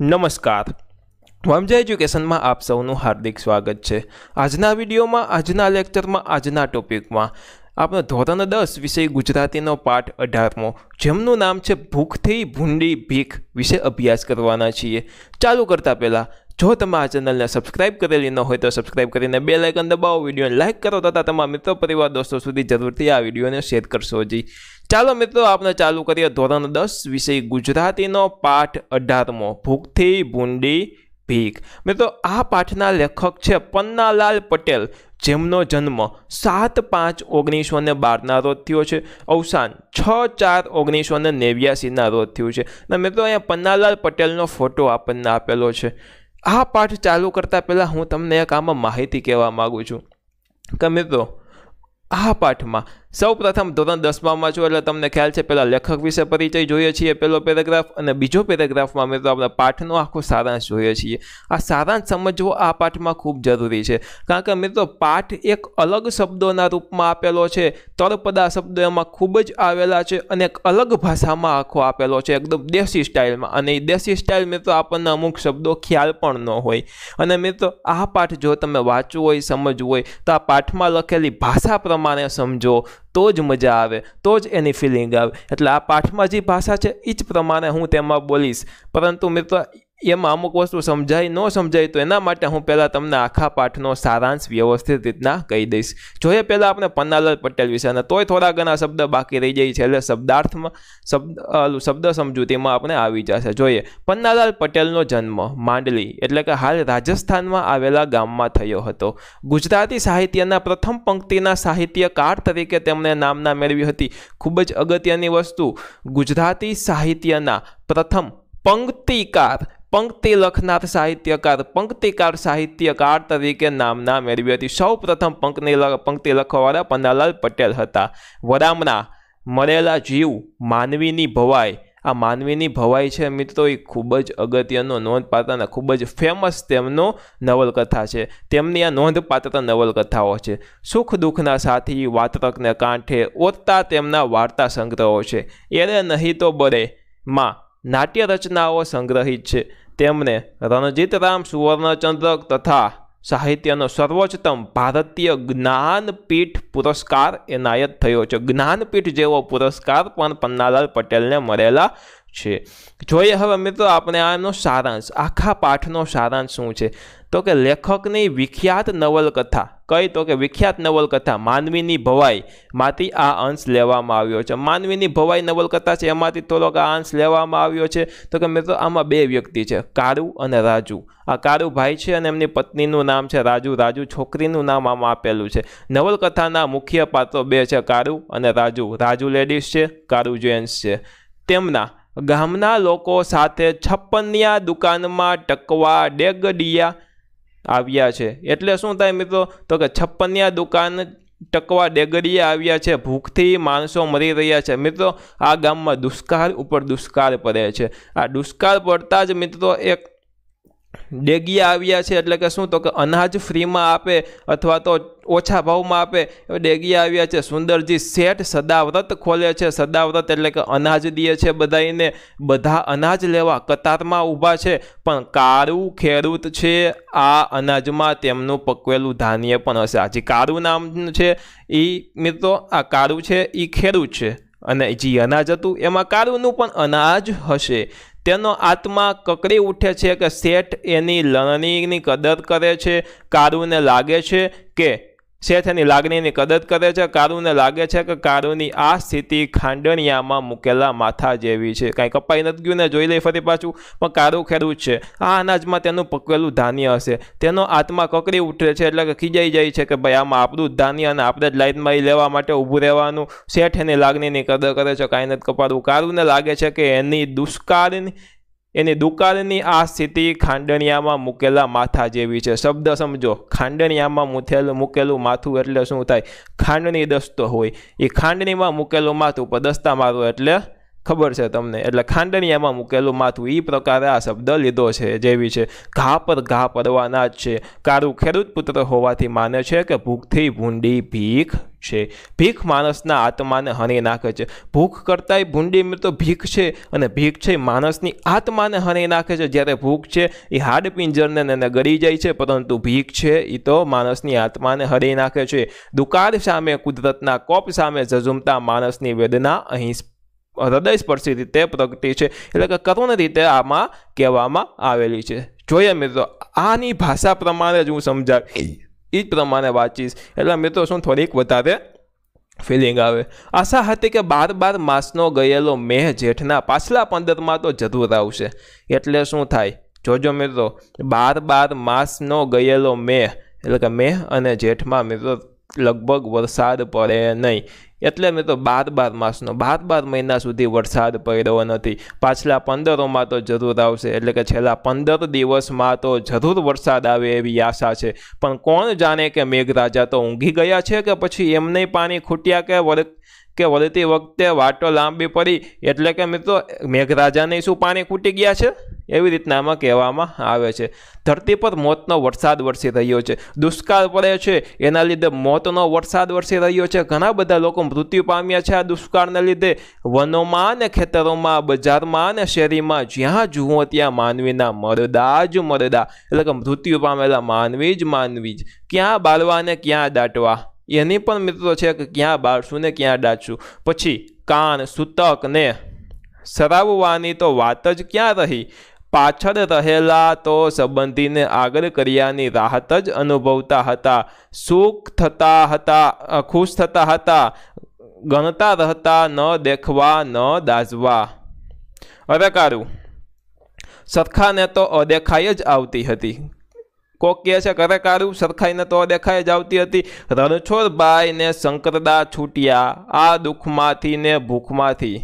નમસ્કાર વામજા એજ્યુકેશનમાં આપ સૌનું હાર્દિક સ્વાગત છે આજના વિડીયોમાં આજના લેક્ચરમાં આજના ટોપિકમાં આપણો ધોરણ દસ વિષય ગુજરાતીનો પાઠ અઢારમો જેમનું નામ છે ભૂખથી ભૂંડી ભીખ વિશે અભ્યાસ કરવાના છીએ ચાલુ કરતા પહેલાં જો તમે આ ચેનલને સબસ્ક્રાઇબ કરેલી ન હોય તો સબસ્ક્રાઇબ કરીને બે લાઇકન દબાવો વિડીયોને લાઇક કરો તથા તમારા મિત્રો પરિવાર દોસ્તો સુધી જરૂરથી આ વિડીયોને શેર કરશો જી ચાલો મિત્રો આપણે ચાલુ કરીએ ધોરણ દસ વિષય ગુજરાતીનો પાઠ અઢારમો ભૂખથી ભૂંડી ભીખ મિત્રો આ પાઠના લેખક છે પન્નાલાલ પટેલ જેમનો જન્મ સાત પાંચ ઓગણીસો ને બારના રોજ થયો છે અવસાન છ ચાર ઓગણીસો ને નેવ્યાસીના રોજ થયું છે અને મિત્રો અહીંયા પન્નાલાલ પટેલનો ફોટો આપણને આપેલો છે આ પાઠ ચાલુ કરતાં પહેલાં હું તમને એક આમાં માહિતી કહેવા માગું છું કે મિત્રો આ પાઠમાં સૌ પ્રથમ ધોરણ દસમામાં છો એટલે તમને ખ્યાલ છે પહેલાં લેખક વિશે પરિચય જોઈએ છીએ પહેલો પેરેગ્રાફ અને બીજો પેરેગ્રાફમાં મિત્રો આપણે પાઠનો આખો સારાંશ જોઈએ છીએ આ સારાંશ સમજવો આ પાઠમાં ખૂબ જરૂરી છે કારણ કે મિત્રો પાઠ એક અલગ શબ્દોના રૂપમાં આપેલો છે તળપદા શબ્દો એમાં ખૂબ જ આવેલા છે અને એક અલગ ભાષામાં આખો આપેલો છે એકદમ દેશી સ્ટાઇલમાં અને એ દેશી સ્ટાઇલ મિત્રો આપણને અમુક શબ્દો ખ્યાલ પણ ન હોય અને મિત્રો આ પાઠ જો તમે વાંચવું હોય સમજવું હોય તો આ પાઠમાં લખેલી ભાષા પ્રમાણે સમજો તો જ મજા આવે તો જ એની ફિલિંગ આવે એટલે આ પાઠમાં જે ભાષા છે એ જ પ્રમાણે હું તેમાં બોલીશ પરંતુ મિત્રો એમાં અમુક વસ્તુ સમજાય ન સમજાય તો એના માટે હું પહેલાં તમને આખા પાઠનો સારાંશ વ્યવસ્થિત રીતના કહી દઈશ જોઈએ પહેલાં આપણે પન્નાલાલ પટેલ વિશેના તોય થોડા ઘણા શબ્દ બાકી રહી જાય છે એટલે શબ્દાર્થમાં શબ્દ શબ્દ સમજૂતીમાં આપણે આવી જશે જોઈએ પન્નાલાલ પટેલનો જન્મ માંડલી એટલે કે હાલ રાજસ્થાનમાં આવેલા ગામમાં થયો હતો ગુજરાતી સાહિત્યના પ્રથમ પંક્તિના સાહિત્યકાર તરીકે તેમણે નામના મેળવી હતી ખૂબ જ અગત્યની વસ્તુ ગુજરાતી સાહિત્યના પ્રથમ પંક્તિકાર પંક્તિ લખનાર સાહિત્યકાર પંક્તિકાર સાહિત્યકાર તરીકે નામના મેળવી હતી સૌ પ્રથમ પંક્તિ પંક્તિ લખવાવાળા પન્નાલાલ પટેલ હતા વડામણા મળેલા જીવ માનવીની ભવાઈ આ માનવીની ભવાઈ છે મિત્રો એ ખૂબ જ અગત્યનો નોંધપાત્ર અને ખૂબ જ ફેમસ તેમનો નવલકથા છે તેમની આ નોંધપાત્ર નવલકથાઓ છે સુખ દુઃખના સાથી વાતરકને કાંઠે ઓરતા તેમના વાર્તા સંગ્રહો છે એરે નહીં તો બરે માં નાટ્ય રચનાઓ સંગ્રહિત છે તેમણે રણજીત રામ સુવર્ણચંદ્રક તથા સાહિત્યનો સર્વોચ્ચતમ ભારતીય જ્ઞાનપીઠ પુરસ્કાર એનાયત થયો છે જ્ઞાનપીઠ જેવો પુરસ્કાર પણ પન્નાલાલ પટેલને મળેલા છે જોઈએ હવે મિત્રો આપણે આનો સારાંશ આખા પાઠનો સારાંશ શું છે તો કે લેખકની વિખ્યાત નવલકથા કઈ તો કે વિખ્યાત નવલકથા માનવીની ભવાઈ માંથી આ અંશ લેવામાં આવ્યો છે માનવીની ભવાઈ નવલકથા છે એમાંથી થોડોક આ અંશ લેવામાં આવ્યો છે તો કે મિત્રો આમાં બે વ્યક્તિ છે કારુ અને રાજુ આ કારુ છે અને એમની પત્નીનું નામ છે રાજુ રાજુ છોકરીનું નામ આમાં આપેલું છે નવલકથાના મુખ્ય પાત્રો બે છે કારુ અને રાજુ રાજુ લેડીઝ છે કારુ જેન્ટ્સ છે તેમના ગામના લોકો સાથે છપ્પનિયા દુકાનમાં ટકવા ડેગડિયા આવ્યા છે એટલે શું થાય મિત્રો તો કે છપ્પનિયા દુકાન ટકવા ડેગરીયા આવ્યા છે ભૂખથી માણસો મરી રહ્યા છે મિત્રો આ ગામમાં દુષ્કાળ ઉપર દુષ્કાળ પડે છે આ દુષ્કાળ પડતા જ મિત્રો એક ડેગિયા આવ્યા છે એટલે કે શું તો કે અનાજ ફ્રીમાં આપે અથવા તો ઓછા ભાવમાં આપે ડેગિયા આવ્યા છે સુંદરજી શેઠ સદાવ્રત ખોલે છે સદાવ્રત એટલે કે અનાજ દે છે બધાઈને બધા અનાજ લેવા કતારમાં ઊભા છે પણ કાળું ખેડૂત છે આ અનાજમાં તેમનું પકવેલું ધાન્ય પણ હશે આજે કાળું નામ છે એ મિત્રો આ કાળું છે એ ખેડૂત છે અને જે અનાજ હતું એમાં કારુનું પણ અનાજ હશે તેનો આત્મા કકડી ઉઠે છે કે શેઠ એની લણણીની કદર કરે છે કારુને લાગે છે કે શેઠ એની લાગણીની કદર કરે છે કારુને લાગે છે કે કારુની આ સ્થિતિ ખાંડણિયામાં મૂકેલા માથા જેવી છે કાંઈ કપાઈ નથી ગયું ને જોઈ લઈ ફરી પાછું પણ કારું ખેરું જ છે આ અનાજમાં તેનું પકવેલું ધાન્ય હશે તેનો આત્મા કકડી ઉઠે છે એટલે કે ખીજાઈ જાય છે કે ભાઈ આમાં આપણું જ ધાન્ય અને આપણે જ લાઈનમાં લેવા માટે ઊભું રહેવાનું શેઠ એની લાગણીની કદર કરે છે કાંઈ નથી કપાડવું કારુને લાગે છે કે એની દુષ્કાળની એની દુકાળની આ સ્થિતિ ખાંડણિયામાં મૂકેલા માથા જેવી છે શબ્દ સમજો ખાંડણિયામાં મૂથેલું મૂકેલું માથું એટલે શું થાય ખાંડની દસ્તો હોય એ ખાંડણીમાં મૂકેલું માથું પર દસ્તા મારો એટલે ખબર છે તમને એટલે ખાંડણિયામાં મૂકેલું માથું એ પ્રકારે આ શબ્દ લીધો છે જેવી છે ઘા પર ઘા પડવાના જ છે કારું ખેડૂત પુત્ર હોવાથી માને છે કે ભૂખથી ભૂંડી ભીખ છે ભીખ માણસના આત્માને હણે નાખે છે ભૂખ કરતાંય ભૂંડી મિત્રો ભીખ છે અને ભીખ છે માણસની આત્માને હણે નાખે છે જ્યારે ભૂખ છે એ હાડ પિંજરને એને ગળી જાય છે પરંતુ ભીખ છે એ તો માણસની આત્માને હરી નાખે છે દુકાળ સામે કુદરતના કોપ સામે ઝઝુમતા માણસની વેદના અહીં હૃદય સ્પર્શી રીતે પ્રગટી છે એટલે કે કરુણ રીતે આમાં કહેવામાં આવેલી છે જોઈએ મિત્રો આની ભાષા પ્રમાણે જ હું સમજાવી એ જ પ્રમાણે વાંચીશ એટલે મિત્રો શું થોડીક વધારે ફિલિંગ આવે આશા હતી કે બાર બાર માસનો ગયેલો મેહ જેઠના પાછલા પંદરમાં તો જરૂર આવશે એટલે શું થાય જોજો મિત્રો બાર બાર માસનો ગયેલો મેહ એટલે કે મેહ અને જેઠમાં મિત્રો લગભગ વરસાદ પડે નહીં એટલે મેં તો બાર બાર માસનો બાર બાર મહિના સુધી વરસાદ પડ્યો નથી પાછલા પંદરોમાં તો જરૂર આવશે એટલે કે છેલ્લા પંદર દિવસમાં તો જરૂર વરસાદ આવે એવી આશા છે પણ કોણ જાણે કે મેઘરાજા તો ઊંઘી ગયા છે કે પછી એમને પાણી ખૂટ્યા કે વર કે વળતી વખતે વાટો લાંબી પડી એટલે કે મિત્રો મેઘરાજાને શું પાણી ખૂટી ગયા છે એવી રીતના આમાં કહેવામાં આવે છે ધરતી પર મોતનો વરસાદ વરસી રહ્યો છે દુષ્કાળ પડે છે એના લીધે મોતનો વરસાદ વરસી રહ્યો છે ઘણા બધા લોકો મૃત્યુ પામ્યા છે આ દુષ્કાળને લીધે વનોમાં અને ખેતરોમાં બજારમાં અને શેરીમાં જ્યાં જુઓ ત્યાં માનવીના મરદા જ મરદા એટલે કે મૃત્યુ પામેલા માનવી જ માનવી જ ક્યાં બાળવા અને ક્યાં દાટવા એની પણ મિત્રો છે કે ક્યાં બાળશું ને ક્યાં ડાચું પછી કાન સૂતક ને સરાવવાની તો વાત જ ક્યાં રહી પાછળ રહેલા તો સંબંધીને આગળ કર્યાની રાહત જ અનુભવતા હતા સુખ થતા હતા ખુશ થતા હતા ગણતા રહેતા ન દેખવા ન દાઝવા અરે કારું સરખાને તો અદેખાઈ જ આવતી હતી કોક કહે છે કરે કારું સરખાઈને તો દેખાય જ આવતી હતી રણછોડબાઈ ને શંકરદા છૂટ્યા આ દુઃખમાંથી ને ભૂખમાંથી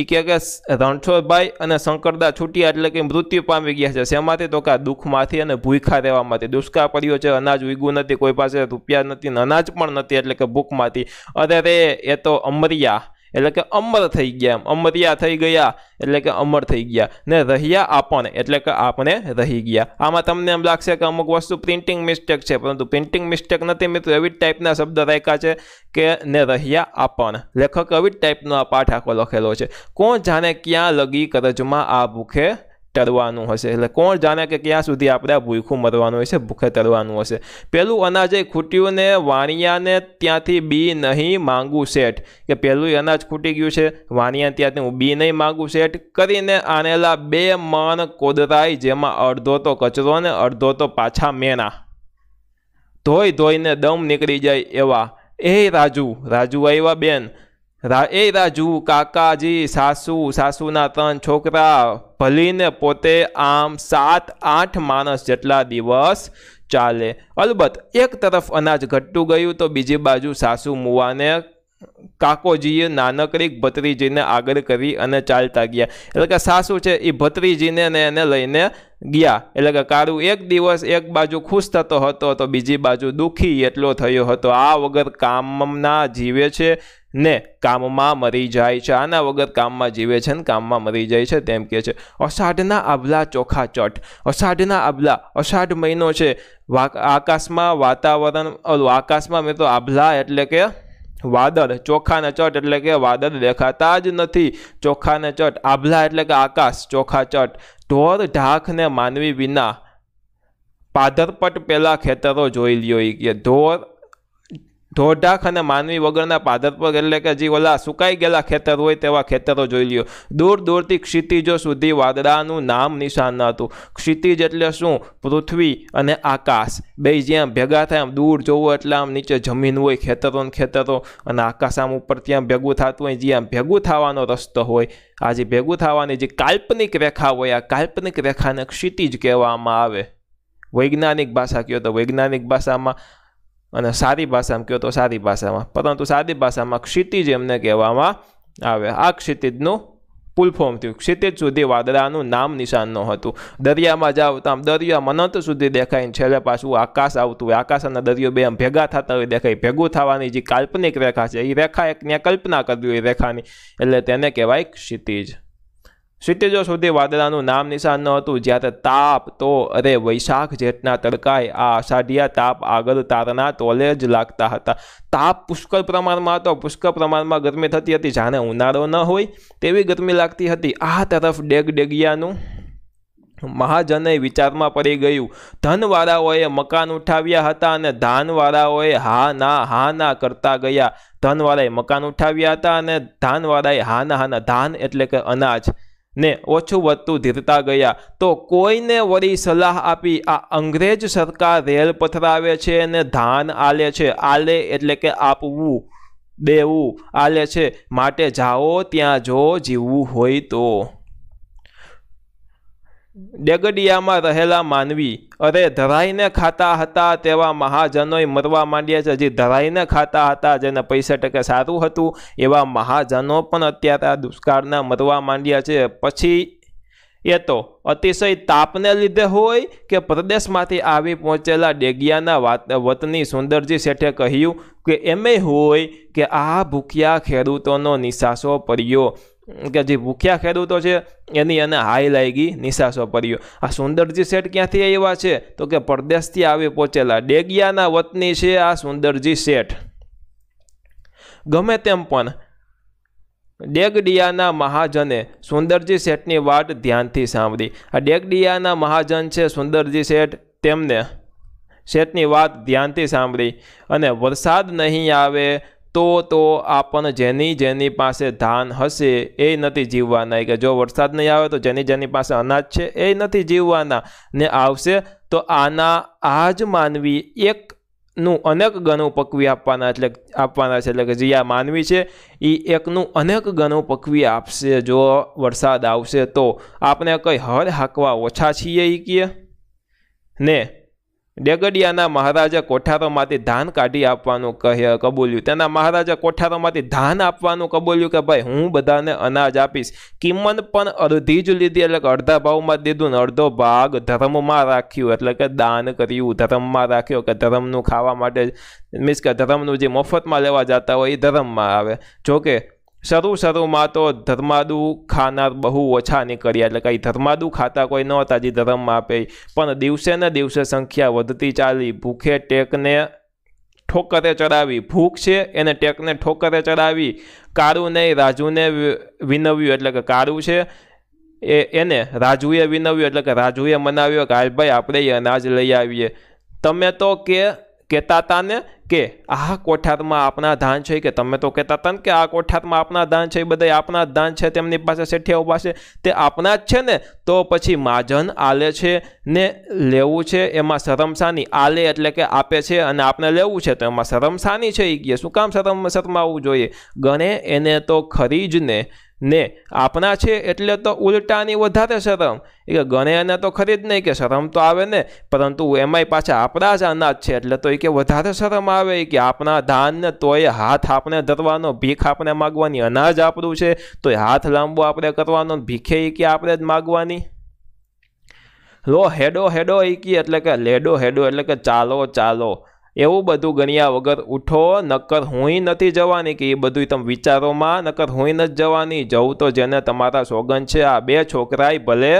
એ કહે કે રણછોડભાઈ અને શંકરદા છૂટ્યા એટલે કે મૃત્યુ પામી ગયા છે શેમાંથી તો કે દુઃખમાંથી અને ભૂખા રહેવામાંથી દુષ્કા પડ્યો છે અનાજ ઉગ્યું નથી કોઈ પાસે રૂપિયા નથી અનાજ પણ નથી એટલે કે ભૂખમાંથી અરે રે એ તો અમરિયા એટલે કે અમર થઈ ગયા અમરિયા થઈ ગયા એટલે કે અમર થઈ ગયા ને રહ્યા આપણે એટલે કે આપણે રહી ગયા આમાં તમને એમ લાગશે કે અમુક વસ્તુ પ્રિન્ટિંગ મિસ્ટેક છે પરંતુ પ્રિન્ટિંગ મિસ્ટેક નથી મિત્રો એવી ટાઈપના શબ્દ રાખ્યા છે કે ને રહ્યા આપણ લેખક એવી ટાઈપનો આ પાઠ આખો લખેલો છે કોણ જાણે ક્યાં લગી કરજમાં આ ભૂખે તરવાનું હશે એટલે કોણ જાણે કે ક્યાં સુધી આપણે ભૂખું મરવાનું હશે ભૂખે તરવાનું હશે પહેલું અનાજે ખૂટ્યું ને વાણિયાને ત્યાંથી બી નહીં માંગું શેઠ કે પહેલું અનાજ ખૂટી ગયું છે વાણિયા ત્યાંથી હું બી નહીં માંગું શેઠ કરીને આનેલા બે મણ કોદરાય જેમાં અડધો તો કચરો ને અડધો તો પાછા મેના ધોઈ ધોઈને દમ નીકળી જાય એવા એ રાજુ રાજુ આવ્યા બેન એ રાજુ કાકાજી સાસુ સાસુના ત્રણ છોકરા ભલીને પોતે આમ સાત આઠ માણસ જેટલા દિવસ ચાલે અલબત્ત એક તરફ અનાજ ઘટતું ગયું તો બીજી બાજુ સાસુ મુવાને કાકોજીએ નાનકડી ભત્રીજીને આગળ કરી અને ચાલતા ગયા એટલે કે સાસુ છે એ ભત્રીજીને ને એને લઈને ગયા એટલે કે કારું એક દિવસ એક બાજુ ખુશ થતો હતો તો બીજી બાજુ દુઃખી એટલો થયો હતો આ વગર કામના જીવે છે ને કામમાં મરી જાય છે આના વગર કામમાં જીવે છે ને કામમાં મરી જાય છે તેમ કહે છે અષાઢના આભલા ચોખા ચટ અષાઢના આભલા અષાઢ મહિનો છે આકાશમાં વાતાવરણ આકાશમાં મેં તો આભલા એટલે કે વાદળ ચોખાને ચટ એટલે કે વાદળ દેખાતા જ નથી ચોખાને ચટ આભલા એટલે કે આકાશ ચોખા ચટ ઢોર ઢાકને માનવી વિના પાદરપટ પહેલાં ખેતરો જોઈ લ્યો એ કે ઢોર ઢોઢાખ અને માનવી વગરના પાદર પર એટલે કે જે ઓલા સુકાઈ ગયેલા ખેતર હોય તેવા ખેતરો જોઈ લ્યો દૂર દૂરથી ક્ષિતિજો સુધી વાદળાનું નામ નિશાન ન હતું ક્ષિતિજ એટલે શું પૃથ્વી અને આકાશ બે જ્યાં ભેગા થાય આમ દૂર જોવું એટલે આમ નીચે જમીન હોય ખેતરો ખેતરો અને આકાશ આમ ઉપર ત્યાં ભેગું થતું હોય જ્યાં ભેગું થવાનો રસ્તો હોય આજે ભેગું થવાની જે કાલ્પનિક રેખા હોય આ કાલ્પનિક રેખાને ક્ષિતિજ કહેવામાં આવે વૈજ્ઞાનિક ભાષા કહો તો વૈજ્ઞાનિક ભાષામાં અને સાદી ભાષામાં કહો તો સાદી ભાષામાં પરંતુ સાદી ભાષામાં ક્ષિતિજ એમને કહેવામાં આવે આ ક્ષિતિજનું ફૂલ ફોર્મ થયું ક્ષિતિજ સુધી વાદળાનું નામ નિશાન ન હતું દરિયામાં જાઓ તો આમ દરિયા અનંત સુધી દેખાય છેલ્લે પાછું આકાશ આવતું હોય આકાશ અને દરિયો બે આમ ભેગા થતા હોય દેખાય ભેગું થવાની જે કાલ્પનિક રેખા છે એ રેખા એક ત્યાં કલ્પના કરવી હોય રેખાની એટલે તેને કહેવાય ક્ષિતિજ સિત્તેજો સુધી વાદળાનું નામ નિશાન ન હતું જ્યારે તાપ તો અરે વૈશાખ જેઠના તડકાય આ અષાઢિયા તાપ આગળ તારના તોલે જ લાગતા હતા તાપ પુષ્કળ પ્રમાણમાં હતો પુષ્કળ પ્રમાણમાં ગરમી થતી હતી જાણે ઉનાળો ન હોય તેવી ગરમી લાગતી હતી આ તરફ ડેગ ડેગિયાનું મહાજને વિચારમાં પડી ગયું ધનવાળાઓએ મકાન ઉઠાવ્યા હતા અને ધાનવાળાઓએ હા ના હા ના કરતા ગયા ધનવાળાએ મકાન ઉઠાવ્યા હતા અને ધાનવાળાએ હા ના હા ના ધાન એટલે કે અનાજ ને ઓછું વધતું ધીરતા ગયા તો કોઈને વળી સલાહ આપી આ અંગ્રેજ સરકાર રેલ પથરાવે છે અને ધાન આલે છે આલે એટલે કે આપવું દેવું આલે છે માટે જાઓ ત્યાં જો જીવવું હોય તો ડેગડિયામાં રહેલા માનવી અરે ધરાઈને ખાતા હતા તેવા મહાજનોએ મરવા માંડ્યા છે જે ધરાઈને ખાતા હતા જેને પૈસા ટકે સારું હતું એવા મહાજનો પણ અત્યારે આ દુષ્કાળના મરવા માંડ્યા છે પછી એ તો અતિશય તાપને લીધે હોય કે પ્રદેશમાંથી આવી પહોંચેલા ડેગિયાના વતની સુંદરજી શેઠે કહ્યું કે એમે હોય કે આ ભૂખ્યા ખેડૂતોનો નિશાસો પડ્યો કે જે ભૂખ્યા ખેડૂતો છે એની એને હાઈ લાગી નિશાસો પર્યો આ સુંદરજી શેઠ ક્યાંથી આવ્યા છે તો કે પરદેશથી આવી પહોંચેલા ડેગિયાના વતની છે આ સુંદરજી શેઠ ગમે તેમ પણ ડેગડિયાના મહાજને સુંદરજી શેઠની વાત ધ્યાનથી સાંભળી આ ડેગડિયાના મહાજન છે સુંદરજી શેઠ તેમને શેઠની વાત ધ્યાનથી સાંભળી અને વરસાદ નહીં આવે તો તો આપણ જેની જેની પાસે ધાન હશે એ નથી જીવવાના કે જો વરસાદ નહીં આવે તો જેની જેની પાસે અનાજ છે એ નથી જીવવાના ને આવશે તો આના આ જ માનવી એકનું અનેક ગણું પકવી આપવાના એટલે આપવાના છે એટલે કે જે આ માનવી છે એ એકનું અનેક ગણું પકવી આપશે જો વરસાદ આવશે તો આપણે કંઈ હળ હાંકવા ઓછા છીએ એ કીએ ને ડેગડિયાના મહારાજા કોઠારોમાંથી ધાન કાઢી આપવાનું કહે કબૂલ્યું તેના મહારાજા કોઠારોમાંથી ધાન આપવાનું કબૂલ્યું કે ભાઈ હું બધાને અનાજ આપીશ કિંમત પણ અડધી જ લીધી એટલે કે અડધા ભાવમાં દીધું ને અડધો ભાગ ધર્મમાં રાખ્યું એટલે કે દાન કર્યું ધર્મમાં રાખ્યો કે ધર્મનું ખાવા માટે મીન્સ કે ધર્મનું જે મફતમાં લેવા જતા હોય એ ધર્મમાં આવે જોકે શરૂ શરૂમાં તો ધર્માદુ ખાનાર બહુ ઓછા નીકળ્યા એટલે કંઈ ધર્માદુ ખાતા કોઈ નહોતા જે ધર્મ આપે પણ દિવસે ને દિવસે સંખ્યા વધતી ચાલી ભૂખે ટેકને ઠોકરે ચડાવી ભૂખ છે એને ટેકને ઠોકરે ચડાવી કારું નહીં રાજુને વિનવ્યું એટલે કે કારું છે એ એને રાજુએ વિનવ્યું એટલે કે રાજુએ મનાવ્યો કે હાલ ભાઈ આપણે એ અનાજ લઈ આવીએ તમે તો કે કહેતા હતા ને કે આ કોઠારમાં આપણા ધાન છે કે તમે તો કહેતા હતા ને કે આ કોઠારમાં આપણા ધાન છે એ બધા આપણા ધાન છે તેમની પાસે શેઠિયાઓ પાસે તે આપણા જ છે ને તો પછી માજન આલે છે ને લેવું છે એમાં શરમસાની આલે એટલે કે આપે છે અને આપણે લેવું છે તો એમાં શરમસાની છે એ કે શું કામ શરમ શરમાવવું જોઈએ ગણે એને તો ખરી જ ને ને આપણા છે એટલે તો ઉલટાની વધારે શરમ એ કે ગણે અને તો ખરી જ નહીં કે શરમ તો આવે ને પરંતુ એમાંય પાછા આપણા જ અનાજ છે એટલે તો એ કે વધારે શરમ આવે કે આપણા ધાનને તોય હાથ આપણે ધરવાનો ભીખ આપણે માગવાની અનાજ આપણું છે તોય હાથ લાંબો આપણે કરવાનો ભીખે એ કે આપણે જ માગવાની લો હેડો હેડો એ કે એટલે કે લેડો હેડો એટલે કે ચાલો ચાલો એવું બધું ગણ્યા વગર ઉઠો નકર હુંય નથી જવાની કે એ બધું તમે વિચારોમાં નકર હુંય નથી જવાની જવું તો જેને તમારા સોગંદ છે આ બે છોકરાએ ભલે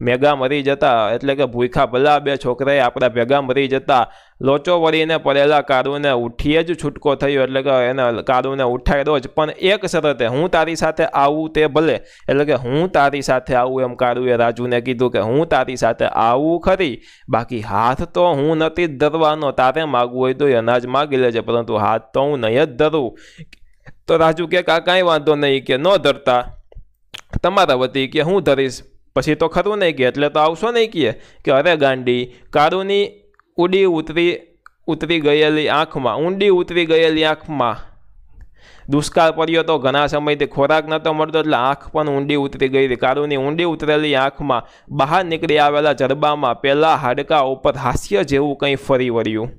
મેગા મરી જતા એટલે કે ભૂખા ભલા બે છોકરાએ આપણા ભેગા મરી જતા લોચો વળીને પડેલા કારુને ઉઠીએ જ છૂટકો થયો એટલે કે એને કારુને ઉઠાવ્યો જ પણ એક શરતે હું તારી સાથે આવું તે ભલે એટલે કે હું તારી સાથે આવું એમ કારુએ રાજુને કીધું કે હું તારી સાથે આવું ખરી બાકી હાથ તો હું નથી જ ધરવાનો તારે માગવું હોય તો અનાજ માગી લેજે પરંતુ હાથ તો હું નહીં જ ધરું તો રાજુ કે કાંઈ વાંધો નહીં કે ન ધરતા તમારા વતી કે હું ધરીશ પછી તો ખરું નહીં કહે એટલે તો આવશો નહીં કહે કે અરે ગાંડી કારુની ઉડી ઉતરી ઉતરી ગયેલી આંખમાં ઊંડી ઉતરી ગયેલી આંખમાં દુષ્કાળ પડ્યો તો ઘણા સમયથી ખોરાક નહોતો મળતો એટલે આંખ પણ ઊંડી ઉતરી ગઈ હતી કારુની ઊંડી ઉતરેલી આંખમાં બહાર નીકળી આવેલા જરબામાં પહેલાં હાડકા ઉપર હાસ્ય જેવું કંઈ ફરી વળ્યું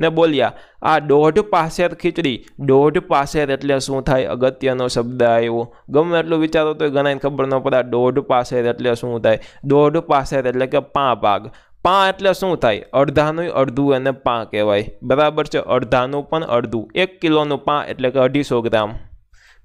ને બોલ્યા આ દોઢ પાસેર ખીચડી દોઢ પાસેર એટલે શું થાય અગત્યનો શબ્દ આવ્યો ગમે એટલું વિચારો તો ગણાય ખબર ન પડે દોઢ પાસેર એટલે શું થાય દોઢ પાસેર એટલે કે પા ભાગ પા એટલે શું થાય અડધાનું અડધું એને પા કહેવાય બરાબર છે અડધાનું પણ અડધું એક કિલોનું પા એટલે કે અઢીસો ગ્રામ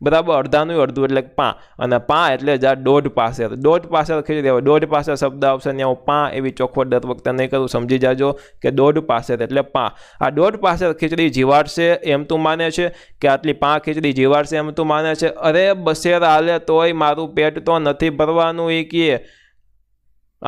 બરાબર અડધાનું અડધું એટલે પા અને પા એટલે જા દોઢ પાસે દોઢ પાસે ખેંચી દેવા દોઢ પાસે શબ્દ આવશે ને હું પા એવી ચોખવટ દર વખતે નહીં કરું સમજી જાજો કે દોઢ પાસેર એટલે પા આ દોઢ પાસે ખીચડી જીવાડશે એમ તું માને છે કે આટલી પા ખીચડી જીવાડશે એમ તું માને છે અરે બસેર હાલે તોય મારું પેટ તો નથી ભરવાનું એ કીએ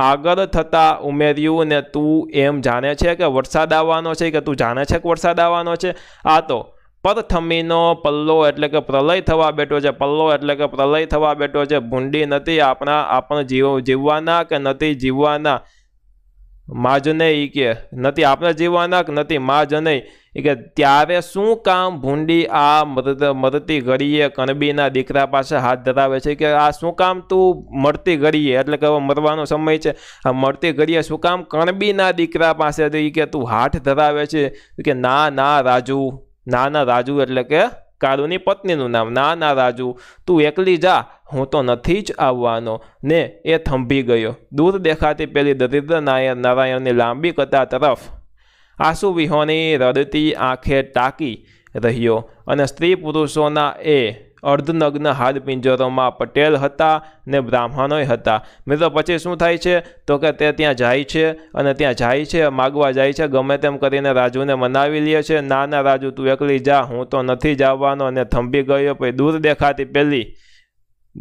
આગળ થતાં ઉમેર્યું ને તું એમ જાણે છે કે વરસાદ આવવાનો છે કે તું જાણે છે કે વરસાદ આવવાનો છે આ તો પરથમીનો પલ્લો એટલે કે પ્રલય થવા બેઠો છે પલ્લો એટલે કે પ્રલય થવા બેઠો છે ભૂંડી નથી આપણા આપણે જીવ જીવવાના કે નથી જીવવાના માજને એ કે નથી આપણે જીવવાના કે નથી માજને એ કે ત્યારે શું કામ ભૂંડી આ મરત મરતી ઘડીએ કણબીના દીકરા પાસે હાથ ધરાવે છે કે આ શું કામ તું મળતી ઘડીએ એટલે કે હવે મરવાનો સમય છે આ મળતી ઘડીએ શું કામ કણબીના દીકરા પાસે એ કે તું હાથ ધરાવે છે કે ના ના રાજુ નાના રાજુ એટલે કે કાળુની પત્નીનું નામ નાના રાજુ તું એકલી જા હું તો નથી જ આવવાનો ને એ થંભી ગયો દૂર દેખાતી પેલી દરિદ્ર નાયર નારાયણની લાંબી કથા તરફ આંસુ વિહોની રડતી આંખે ટાંકી રહ્યો અને સ્ત્રી પુરુષોના એ અર્ધનગ્ન હાડપિંજરોમાં પટેલ હતા ને બ્રાહ્મણોય હતા મિત્રો પછી શું થાય છે તો કે તે ત્યાં જાય છે અને ત્યાં જાય છે માગવા જાય છે ગમે તેમ કરીને રાજુને મનાવી લે છે ના ના રાજુ તું એકલી જા હું તો નથી જવાનો અને થંભી ગયો પછી દૂર દેખાતી પહેલી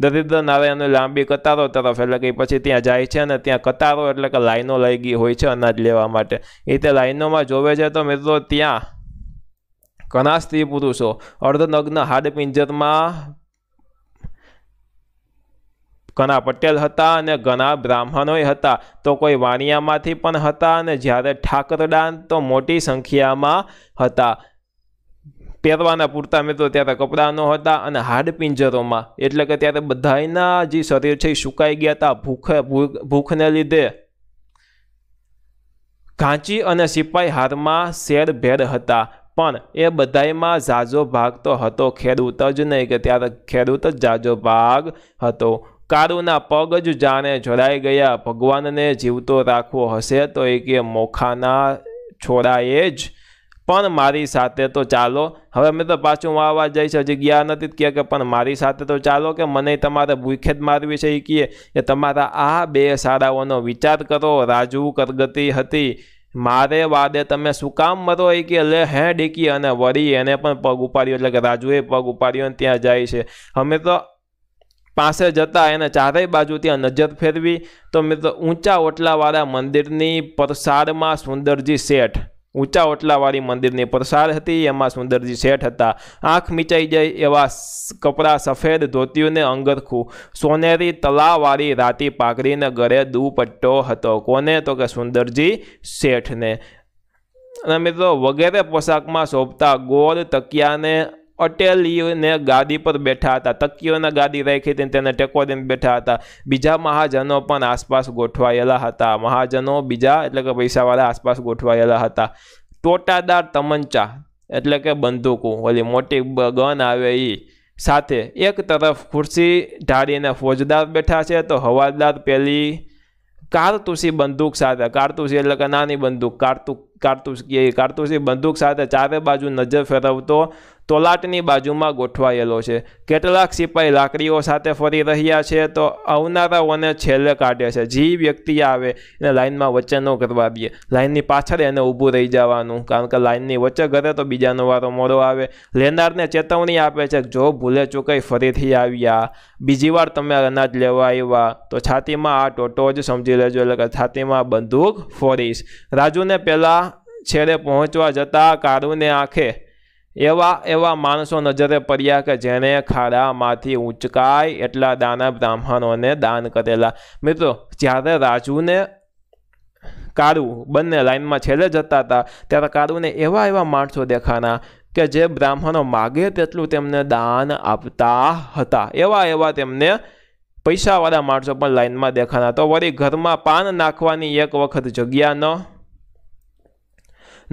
દરિદ્ર નારાયણની લાંબી કતારો તરફ એટલે કે પછી ત્યાં જાય છે અને ત્યાં કતારો એટલે કે લાઈનો લઈ ગઈ હોય છે અનાજ લેવા માટે એ તે લાઈનોમાં જોવે છે તો મિત્રો ત્યાં ઘણા સ્ત્રી પુરુષો અર્ધનગ્ન હાડપિંજરમાં ઘણા પટેલ હતા અને ઘણા બ્રાહ્મણોય હતા તો કોઈ વાણિયામાંથી પણ હતા અને જ્યારે ઠાકરદાન તો મોટી સંખ્યામાં હતા પહેરવાના પૂરતા મિત્રો ત્યારે કપડાં ન હતા અને હાડ પિંજરોમાં એટલે કે ત્યારે બધાના જે શરીર છે એ સુકાઈ ગયા હતા ભૂખે ભૂખને લીધે ઘાંચી અને સિપાઈ હારમાં શેર ભેર હતા પણ એ બધાયમાં ઝાઝો ભાગ તો હતો ખેડૂત જ નહીં કે ત્યારે ખેડૂત જ ઝાઝો ભાગ હતો કારુના પગ જ જાણે જોડાઈ ગયા ભગવાનને જીવતો રાખવો હશે તો એ કે મોખાના છોડાએ જ પણ મારી સાથે તો ચાલો હવે અમે તો પાછું વાવા જઈશ હજી ગયા નથી કહે કે પણ મારી સાથે તો ચાલો કે મને તમારે ભૂખેદ મારવી છે એ કહે કે તમારા આ બે સારાઓનો વિચાર કરો રાજુ કરગતી હતી મારે વાદે તમે શું કામ મરો એ કે લે હે ડીકી અને વળી એને પણ પગ ઉપાડ્યો એટલે કે રાજુએ પગ ઉપાડ્યો અને ત્યાં જાય છે અમે તો પાસે જતા એને ચારેય બાજુ ત્યાં નજર ફેરવી તો મિત્રો ઊંચા ઓટલાવાળા મંદિરની પરસારમાં સુંદરજી શેઠ ઊંચા ઓટલાવાળી મંદિરની પરસાળ હતી એમાં સુંદરજી શેઠ હતા આંખ મીચાઈ જાય એવા કપડાં સફેદ ધોતીઓને અંગરખું સોનેરી તલાવાળી રાતી પાઘરીને ગળે દુપટ્ટો હતો કોને તો કે સુંદરજી શેઠને અને મિત્રો વગેરે પોશાકમાં શોભતા ગોળ તકિયાને અટેલીઓને ગાદી પર બેઠા હતા તકીઓના ગાદી રાખી હતી તેને ટેકો દઈને બેઠા હતા બીજા મહાજનો પણ આસપાસ ગોઠવાયેલા હતા મહાજનો બીજા એટલે કે પૈસાવાળા આસપાસ ગોઠવાયેલા હતા ટોટાદાર તમંચા એટલે કે બંદૂકો ઓલી મોટી ગન આવે એ સાથે એક તરફ ખુરશી ઢાળીને ફોજદાર બેઠા છે તો હવાલદાર પેલી કારતુસી બંદૂક સાથે કારતુસી એટલે કે નાની બંદૂક કારતુક કારતૂસ કહીએ કારતૂસી બંદૂક સાથે ચારે બાજુ નજર ફેરવતો તોલાટની બાજુમાં ગોઠવાયેલો છે કેટલાક સિપાહી લાકડીઓ સાથે ફરી રહ્યા છે તો આવનારાઓને છેલ્લે કાઢે છે જે વ્યક્તિ આવે એને લાઇનમાં વચ્ચે ન કરવા દે લાઇનની પાછળ એને ઊભું રહી જવાનું કારણ કે લાઇનની વચ્ચે ઘરે તો બીજાનો વારો મોડો આવે લેનારને ચેતવણી આપે છે જો ભૂલે ચૂકાઈ ફરીથી આવ્યા બીજી વાર તમે અનાજ લેવા આવ્યા તો છાતીમાં આ ટોટો જ સમજી લેજો એટલે કે છાતીમાં બંદૂક ફોરીશ રાજુને પહેલાં છેડે પહોંચવા જતા કાળુને આંખે એવા એવા માણસો નજરે પડ્યા કે જેણે ખાડામાંથી ઉંચકાય એટલા દાના બ્રાહ્મણોને દાન કરેલા મિત્રો જ્યારે રાજુને કાળુ બંને લાઈનમાં છેલ્લે જતા હતા ત્યારે કાળુને એવા એવા માણસો દેખાના કે જે બ્રાહ્મણો માગે તેટલું તેમને દાન આપતા હતા એવા એવા તેમને પૈસાવાળા માણસો પણ લાઈનમાં દેખાના તો વળી ઘરમાં પાન નાખવાની એક વખત જગ્યા ન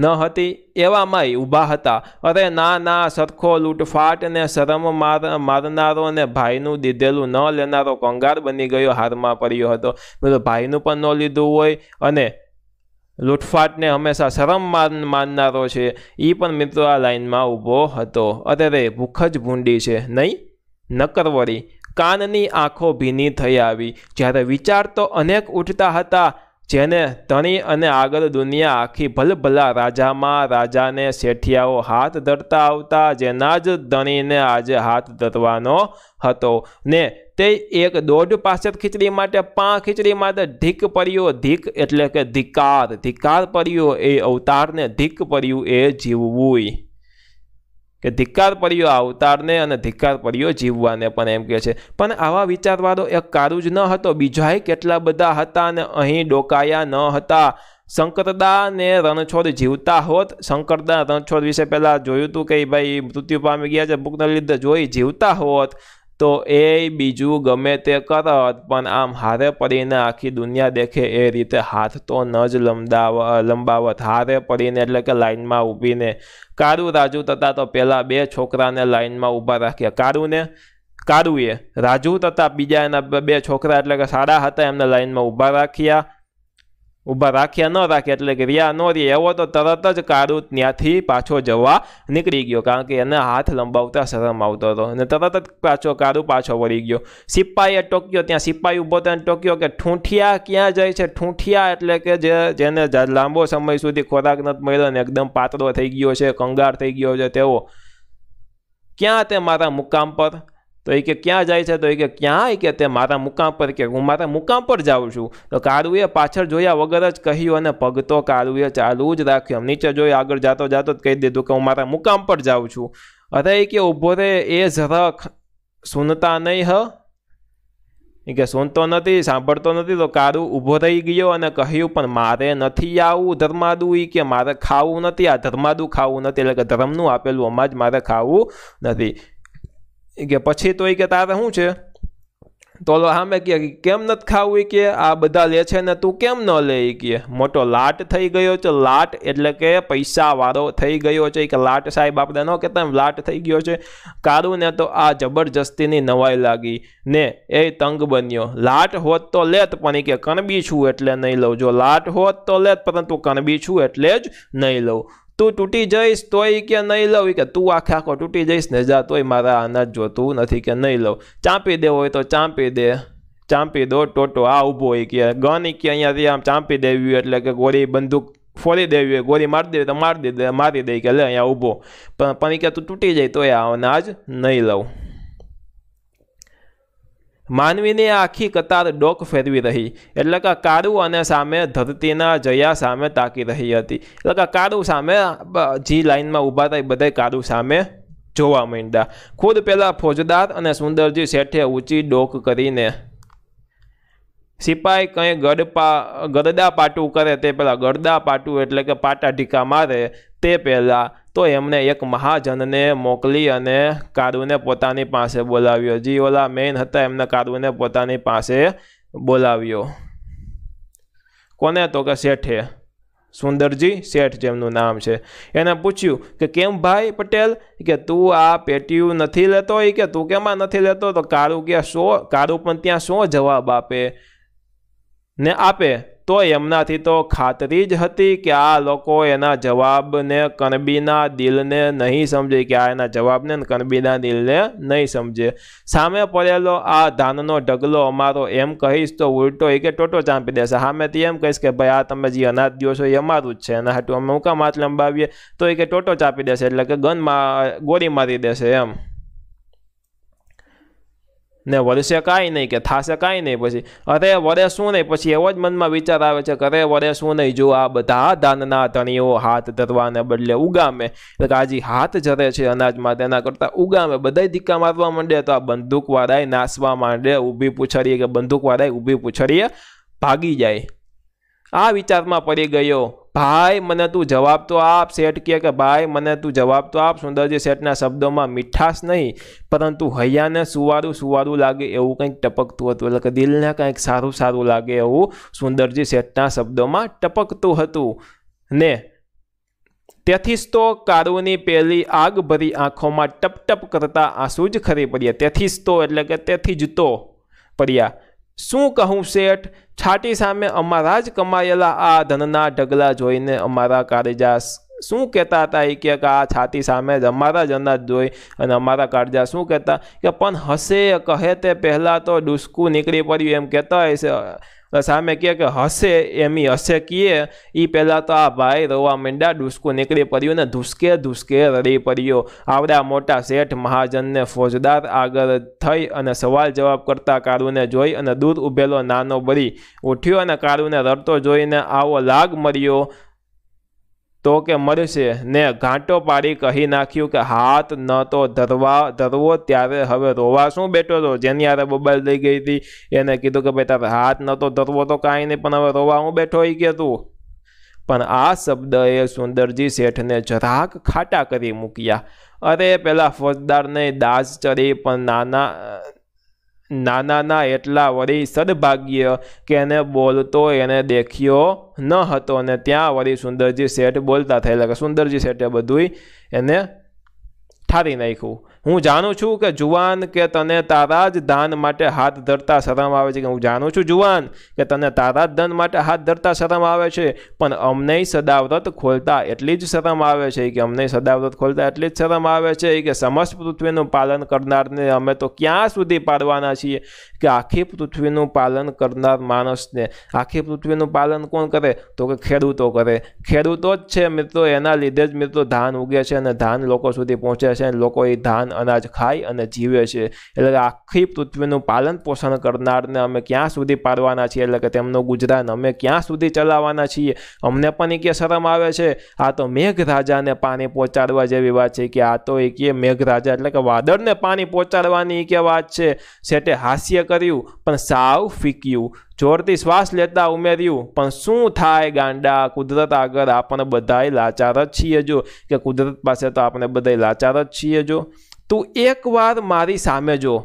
ન હતી એવામાંય ઊભા હતા અરે ના ના સરખો લૂંટફાટ ને શરમ માર મારનારો અને ભાઈનું દીધેલું ન લેનારો કંગાર બની ગયો હારમાં પડ્યો હતો મિત્રો ભાઈનું પણ ન લીધું હોય અને લૂંટફાટને હંમેશા શરમ માર માનનારો છે એ પણ મિત્રો આ લાઇનમાં ઊભો હતો અરે ભૂખ જ ભૂંડી છે નહીં નકર વળી કાનની આંખો ભીની થઈ આવી જ્યારે વિચાર તો અનેક ઉઠતા હતા જેને ધણી અને આગળ દુનિયા આખી ભલભલા રાજામાં રાજાને શેઠિયાઓ હાથ ધરતા આવતા જેના જ ધણીને આજે હાથ ધરવાનો હતો ને તે એક દોઢ પાછળ ખીચડી માટે પા ખીચડી માટે ધીક પડ્યો ધીક એટલે કે ધિકાર ધિકાર પડ્યો એ અવતારને ધીક પડ્યું એ જીવવું કે ધિક્કાર પડ્યો અવતારને અને ધિક્કાર પડ્યો જીવવાને પણ એમ કહે છે પણ આવા વિચારવાળો એક કારું જ ન હતો બીજાએ કેટલા બધા હતા અને અહીં ડોકાયા ન હતા શંકરદાને રણછોડ જીવતા હોત શંકરદા રણછોડ વિશે પહેલાં જોયું હતું કે ભાઈ મૃત્યુ પામી ગયા છે ભૂખના લીધે જોઈ જીવતા હોત તો એ બીજું ગમે તે કરત પણ આમ હારે પડીને આખી દુનિયા દેખે એ રીતે હાથ તો ન જ લંબાવ લંબાવત હારે પડીને એટલે કે લાઇનમાં ઊભીને કારું રાજુ તથા તો પહેલાં બે છોકરાને લાઇનમાં ઊભા રાખ્યા કારુને કારુએ રાજુ તથા બીજા એના બે છોકરા એટલે કે સારા હતા એમને લાઇનમાં ઊભા રાખ્યા ઊભા રાખ્યા ન રાખ્યા એટલે કે રહ્યા ન રે એવો તો તરત જ કાળુ ત્યાંથી પાછો જવા નીકળી ગયો કારણ કે એને હાથ લંબાવતા શરમ આવતો હતો અને તરત જ પાછો કાળુ પાછો વળી ગયો સિપાહીએ ટોક્યો ત્યાં સિપાઈ ઊભો થઈને ટોક્યો કે ઠૂંઠિયા ક્યાં જાય છે ઠૂંઠિયા એટલે કે જે જેને લાંબો સમય સુધી ખોરાક નથી મળ્યો ને એકદમ પાતળો થઈ ગયો છે કંગાર થઈ ગયો છે તેવો ક્યાં તે મારા મુકામ પર તો એ કે ક્યાં જાય છે તો એ કે ક્યાં કે તે મારા મુકામ પર કે હું મારા મુકામ પર જાઉં છું તો કાળુએ પાછળ જોયા વગર જ કહ્યું અને પગ તો કારુએ ચાલુ જ રાખ્યો નીચે જોઈ આગળ જાતો જાતો જ કહી દીધું કે હું મારા મુકામ પર જાઉં છું અરે એ કે ઊભો રે એ જરાક સુનતા નહીં હ એ કે સુનતો નથી સાંભળતો નથી તો કારુ ઊભો રહી ગયો અને કહ્યું પણ મારે નથી આવું ધર્માદુ એ કે મારે ખાવું નથી આ ધર્માદું ખાવું નથી એટલે કે ધર્મનું આપેલું અમાજ મારે ખાવું નથી કે પછી તો એ કે તારે શું છે તો સામે કે કેમ નથી ખાવું કે આ બધા લે છે ને તું કેમ ન લે એ કે મોટો લાટ થઈ ગયો છે લાટ એટલે કે પૈસાવાળો થઈ ગયો છે કે લાટ સાહેબ આપણે ન કહેતા લાટ થઈ ગયો છે કારુને તો આ જબરજસ્તીની નવાઈ લાગી ને એ તંગ બન્યો લાટ હોત તો લેત પણ એ કે કણબી છું એટલે નહીં લઉં જો લાટ હોત તો લેત પરંતુ કણબી છું એટલે જ નહીં લઉં તું તૂટી જઈશ તોય કે નહીં લઉં કે તું આખે આખો તૂટી જઈશ ને જા તોય મારા અનાજ જોતું નથી કે નહીં લઉં ચાંપી દેવો હોય તો ચાંપી દે ચાંપી દો ટોટો આ ઊભો હોય કે ગન કે અહીંયાથી આમ ચાંપી દેવી એટલે કે ગોળી બંદૂક ફોડી દેવી હોય ગોળી મારી દેવી તો મારી દે મારી દે કે લે અહીંયા ઊભો પણ પણ કે તું તૂટી જાય તો એ અનાજ નહીં લઉં માનવીની આખી કતાર ડોક ફેરવી રહી એટલે કે કાળુ અને સામે ધરતીના જયા સામે તાકી રહી હતી એટલે કે કાળુ સામે જી લાઇનમાં ઊભા થાય બધા કાળુ સામે જોવા માંડ્યા ખુદ પહેલાં ફોજદાર અને સુંદરજી શેઠે ઊંચી ડોક કરીને સિપાઈ કંઈ ગડપા ગરદા પાટું કરે તે પહેલાં ગરદા પાટું એટલે કે પાટા ઢીકા મારે તે પહેલાં તો એમણે એક મહાજનને મોકલી અને કારુને પોતાની પાસે બોલાવ્યો જે ઓલા મેન હતા એમને કારુને પોતાની પાસે બોલાવ્યો કોને તો કે શેઠે સુંદરજી શેઠ જેમનું નામ છે એને પૂછ્યું કે કેમ ભાઈ પટેલ કે તું આ પેટીયું નથી લેતો એ કે તું કેમાં નથી લેતો તો કાળું કે શો કારું પણ ત્યાં શું જવાબ આપે ને આપે તો એમનાથી તો ખાતરી જ હતી કે આ લોકો એના જવાબને કણબીના દિલને નહીં સમજે કે આ એના જવાબને કણબીના દિલને નહીં સમજે સામે પડેલો આ ધાનનો ઢગલો અમારો એમ કહીશ તો ઉલટો એ કે ટોટો ચાંપી દેશે સામેથી એમ કહીશ કે ભાઈ આ તમે જે અનાજ દો છો એ અમારું જ છે એના હાટું અમે હું કામ હાથ લંબાવીએ તો એ કે ટોટો ચાંપી દેશે એટલે કે ગનમાં ગોળી મારી દેશે એમ ને વરસે કાંઈ નહીં કે થાશે કાંઈ નહીં પછી અરે વડે શું નહીં પછી એવો જ મનમાં વિચાર આવે છે કે અરે વરે શું નહીં જો આ બધા ધાનના ધણીઓ હાથ ધરવાને બદલે ઉગામે એટલે કાજી હાથ જરે છે અનાજમાં તેના કરતાં ઉગામે બધાય ધીક્કા મારવા માંડે તો આ બંદૂકવાળાએ નાસવા માંડે ઊભી પૂછડીએ કે બંદૂકવાળાએ ઊભી પૂછડીએ ભાગી જાય આ વિચારમાં પડી ગયો ભાઈ મને તું જવાબ તો આપ શેઠ કહે કે ભાઈ મને તું જવાબ તો આપ સુંદરજી શેઠના શબ્દોમાં મીઠાશ નહીં પરંતુ હૈયાને સુવારું સુવારું લાગે એવું કંઈક ટપકતું હતું એટલે કે દિલને કંઈક સારું સારું લાગે એવું સુંદરજી શેઠના શબ્દોમાં ટપકતું હતું ને તેથી જ તો કારુની પહેલી આગ ભરી આંખોમાં ટપટપ કરતા આંસુ જ ખરી પડ્યા તેથી જ તો એટલે કે તેથી જ તો પડ્યા શું કહું શેઠ છાટી સામે અમારા જ કમાયેલા આ ધનના ઢગલા જોઈને અમારા કાળજા શું કહેતા હતા એ કે આ છાતી સામે જ અમારા જ અનાજ જોઈ અને અમારા કાળજા શું કહેતા કે પણ હશે કહે તે પહેલાં તો ડુસકું નીકળી પડ્યું એમ કહેતા હશે સામે કહે કે હશે એમી હશે કીએ એ પહેલાં તો આ ભાઈ રોવા મીંડા ડૂસકું નીકળી પડ્યું ને ધુસકે ધુસકે રડી પડ્યો આવડા મોટા શેઠ મહાજનને ફોજદાર આગળ થઈ અને સવાલ જવાબ કરતા કારુને જોઈ અને દૂર ઊભેલો નાનો બળી ઉઠ્યો અને કારુને રડતો જોઈને આવો લાગ મર્યો તો કે મળશે ને ઘાંટો પાડી કહી નાખ્યું કે હાથ ન તો ધરવા ધરવો ત્યારે હવે રોવા શું બેઠો હતો જેની યારે બબાલ લઈ ગઈ હતી એને કીધું કે ભાઈ તારે હાથ ન તો ધરવો તો કાંઈ નહીં પણ હવે રોવા હું બેઠો એ કે તું પણ આ શબ્દએ સુંદરજી શેઠને જરાક ખાટા કરી મૂક્યા અરે પેલા ફોજદારને દાસ ચડી પણ નાના નાના ના એટલા વળી સદભાગ્ય કે એને બોલતો એને દેખ્યો ન હતો અને ત્યાં વળી સુંદરજી શેઠ બોલતા થયેલા કે સુંદરજી શેઠે બધુંય એને ઠારી નાખ્યું હું જાણું છું કે જુવાન કે તને તારા જ દાન માટે હાથ ધરતા શરમ આવે છે કે હું જાણું છું જુવાન કે તને તારા જ દાન માટે હાથ ધરતા શરમ આવે છે પણ અમને સદાવ્રત ખોલતા એટલી જ શરમ આવે છે કે અમને સદાવ્રત ખોલતા એટલી જ શરમ આવે છે કે સમસ્ત પૃથ્વીનું પાલન કરનારને અમે તો ક્યાં સુધી પાડવાના છીએ કે આખી પૃથ્વીનું પાલન કરનાર માણસને આખી પૃથ્વીનું પાલન કોણ કરે તો કે ખેડૂતો કરે ખેડૂતો જ છે મિત્રો એના લીધે જ મિત્રો ધાન ઉગે છે અને ધાન લોકો સુધી પહોંચે છે અને લોકો એ ધાન અનાજ ખાય અને જીવે છે એટલે કે આખી પૃથ્વીનું પાલન પોષણ કરનારને અમે ક્યાં સુધી પાડવાના છીએ એટલે કે તેમનું ગુજરાન અમે ક્યાં સુધી ચલાવવાના છીએ અમને પણ એ એકે શરમ આવે છે આ તો મેઘરાજાને પાણી પહોંચાડવા જેવી વાત છે કે આ તો એ એકે મેઘરાજા એટલે કે વાદળને પાણી પહોંચાડવાની કે વાત છે સેટે હાસ્ય કર્યું પણ સાવ ફીક્યું જોરથી શ્વાસ લેતા ઉમેર્યું પણ શું થાય ગાંડા કુદરત આગળ આપણને બધાય લાચાર જ છીએ જો કે કુદરત પાસે તો આપણે બધાય લાચાર જ છીએ જો તું એકવાર મારી સામે જો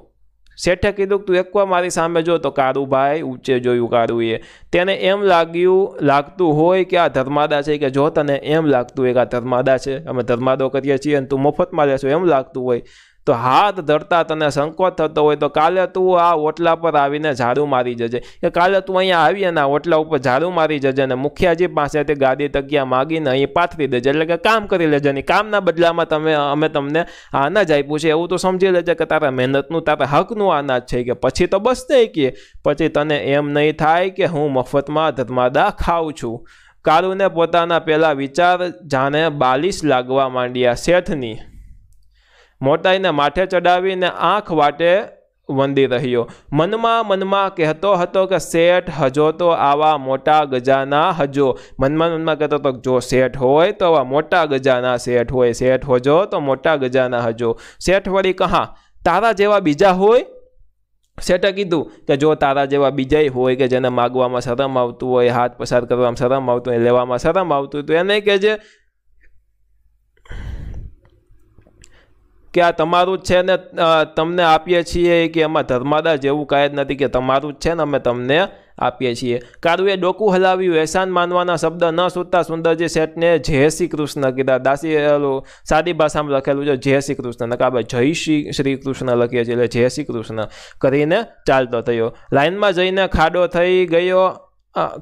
શેઠે કીધું તું એકવાર મારી સામે જો તો કારુભાઈ ઊંચે જોયું કારુએ તેને એમ લાગ્યું લાગતું હોય કે આ ધર્માદા છે કે જો તને એમ લાગતું હોય કે આ ધર્માદા છે અમે ધર્માદો કરીએ છીએ અને તું મફતમાં લેશો એમ લાગતું હોય તો હાથ ધરતા તને સંકોચ થતો હોય તો કાલે તું આ ઓટલા પર આવીને ઝાડુ મારી જજે કે કાલે તું અહીંયા આવી અને આ ઓટલા ઉપર ઝાડુ મારી જજે અને મુખિયાજી પાસે તે ગાદી તકિયા માગીને અહીં પાથરી દેજે એટલે કે કામ કરી લેજે ને કામના બદલામાં તમે અમે તમને આનાજ આપ્યું છે એવું તો સમજી લેજે કે તારા મહેનતનું તારા હકનું આનાજ છે કે પછી તો બસ નહીં કે પછી તને એમ નહીં થાય કે હું મફતમાં ધર્માદા ખાઉં છું કારુને પોતાના પહેલાં વિચાર જાણે બાલિશ લાગવા માંડ્યા શેઠની મોટાઈને માથે ચડાવીને આંખ વાટે વંદી રહ્યો મનમાં મનમાં કહેતો હતો કે શેઠ હજો તો આવા મોટા ગજાના હજો મનમાં મનમાં કહેતો હતો જો શેઠ હોય તો આવા મોટા ગજાના શેઠ હોય શેઠ હોજો તો મોટા ગજાના હજો શેઠ વળી કહા તારા જેવા બીજા હોય શેઠે કીધું કે જો તારા જેવા બીજા હોય કે જેને માગવામાં શરમ આવતું હોય હાથ પસાર કરવામાં શરમ આવતું હોય લેવામાં શરમ આવતું હોય તો એને કહેજે કે આ તમારું જ છે ને તમને આપીએ છીએ કે એમાં ધર્માદા જેવું કાંઈ જ નથી કે તમારું જ છે ને અમે તમને આપીએ છીએ કારુએ ડોકું હલાવ્યું એહસાન માનવાના શબ્દ ન સુતા સુંદરજી શેઠને જય શ્રી કૃષ્ણ કીધા દાસી સાદી ભાષામાં લખેલું છે જય શ્રી કૃષ્ણ નકા આપણે જય શ્રી શ્રી કૃષ્ણ લખીએ છીએ એટલે જય શ્રી કૃષ્ણ કરીને ચાલતો થયો લાઇનમાં જઈને ખાડો થઈ ગયો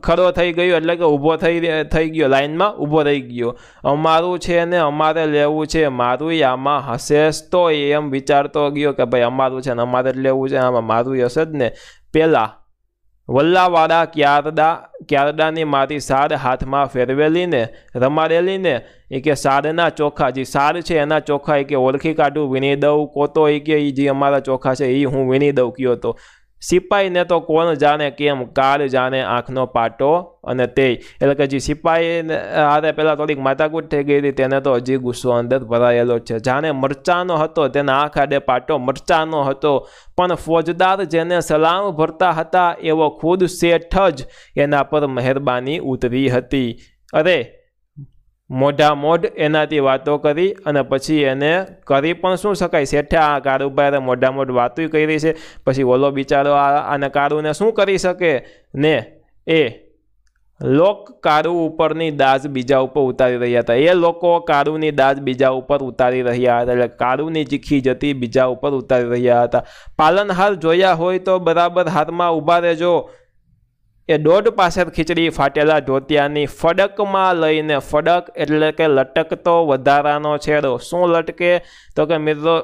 ખડો થઈ ગયો એટલે કે ઊભો થઈ થઈ ગયો લાઇનમાં ઊભો રહી ગયો અમારું છે ને અમારે લેવું છે મારું આમાં હશે જ તો એમ વિચારતો ગયો કે ભાઈ અમારું છે ને અમારે જ લેવું છે આમાં મારું હશે જ ને પહેલાં વલ્લાવાળા ક્યારડા ક્યારડાની મારી સાર હાથમાં ફેરવેલીને રમાડેલીને એ કે સારના ચોખા જે સાર છે એના ચોખા એ કે ઓળખી કાઢું વીણી દઉં કોતો એ કે એ જે અમારા ચોખા છે એ હું વીણી દઉં કયો તો સિપાહીને તો કોણ જાણે કેમ કાળ જાણે આંખનો પાટો અને તે એટલે કે જે સિપાહી આરે પહેલાં થોડીક માતાકૂટ થઈ ગઈ હતી તેને તો હજી ગુસ્સો અંદર ભરાયેલો છે જાણે મરચાનો હતો તેના આંખ આડે પાટો મરચાનો હતો પણ ફોજદાર જેને સલામ ભરતા હતા એવો ખુદ શેઠ જ એના પર મહેરબાની ઉતરી હતી અરે મોઢા મોઢ એનાથી વાતો કરી અને પછી એને કરી પણ શું શકાય શેઠા આ કારુભાઈ મોઢા મોઢ વાતો કરી છે પછી ઓલો બિચારો આ અને કારુને શું કરી શકે ને એ લોક કારુ ઉપરની દાજ બીજા ઉપર ઉતારી રહ્યા હતા એ લોકો કારુની દાજ બીજા ઉપર ઉતારી રહ્યા હતા એટલે કારુની ચીખી જતી બીજા ઉપર ઉતારી રહ્યા હતા પાલનહાર જોયા હોય તો બરાબર હાથમાં ઊભા રહેજો એ દોઢ પાસે ખીચડી ફાટેલા જોતિયાની ફડકમાં લઈને ફડક એટલે કે લટકતો વધારાનો છેડો શું લટકે તો કે મિત્રો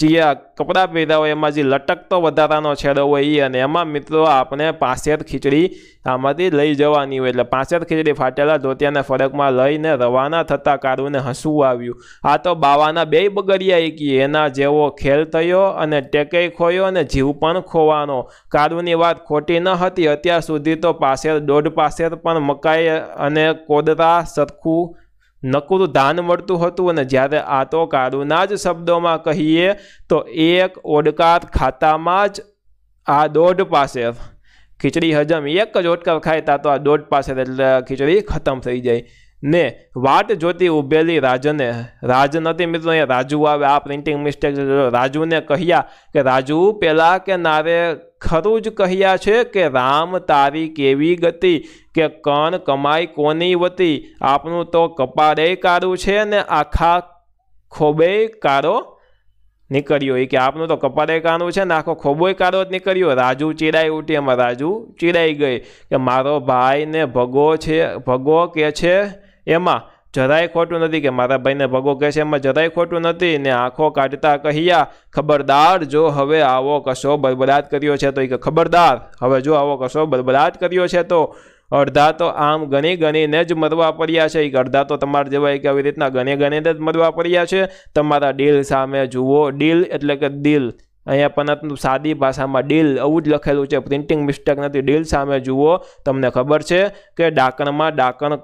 જે કપડાં પહેર્યા હોય એમાં જે લટકતો વધારાનો છેડો હોય એ અને એમાં મિત્રો આપણે પાસેર ખીચડી આમાંથી લઈ જવાની હોય એટલે પાસેત ખીચડી ફાટેલા ધોતિયાના ફરકમાં લઈને રવાના થતાં કારુને હસવું આવ્યું આ તો બાવાના બે બગડિયા એકી એના જેવો ખેલ થયો અને ટેકે ખોયો અને જીવ પણ ખોવાનો કારુની વાત ખોટી ન હતી અત્યાર સુધી તો પાસેર દોઢ પાસેર પણ મકાઈ અને કોદરા સરખું નકુર દાન મળતું હતું અને જ્યારે આ તો કાળુના જ શબ્દોમાં કહીએ તો એક ઓડકાર ખાતામાં જ આ દોઢ પાસે ખીચડી હજમ એક જ ઓડકાર ખાય ખાયતા તો આ દોઢ પાસે એટલે ખીચડી ખતમ થઈ જાય ને વાટ જોતી ઉભેલી રાજને રાજ નથી મિત્રો અહીંયા રાજુ આવે આ પ્રિન્ટિંગ મિસ્ટેક રાજુને કહ્યા કે રાજુ પહેલાં કે નારે ખરું જ કહ્યા છે કે રામ તારી કેવી ગતિ કે કણ કમાઈ કોની વતી આપનું તો કપાળે કાળું છે ને આખા ખોબે કાળો નીકળ્યો એ કે આપનું તો કપાળે કાળું છે ને આખો ખોબોય કાળો જ નીકળ્યો રાજુ ચીડાઈ ઉઠી એમાં રાજુ ચીડાઈ ગઈ કે મારો ભાઈને ભગો છે ભગો કે છે એમાં જરાય ખોટું નથી કે મારા ભાઈને ભગો છે એમાં જરાય ખોટું નથી ને આંખો કાઢતા કહ્યા ખબરદાર જો હવે આવો કશો બરબરાટ કર્યો છે તો એ ખબરદાર હવે જો આવો કશો બરબરાટ કર્યો છે તો અડધા તો આમ ગણી ગણીને જ મરવા પડ્યા છે એક અડધા તો તમારા જેવા કે આવી રીતના ગણી ગણીને જ મરવા પડ્યા છે તમારા ડીલ સામે જુઓ ડીલ એટલે કે દિલ અહીંયા પણ સાદી ભાષામાં ડીલ આવું જ લખેલું છે પ્રિન્ટિંગ મિસ્ટેક નથી ડીલ સામે જુઓ તમને ખબર છે કે ડાકણમાં ડાકણ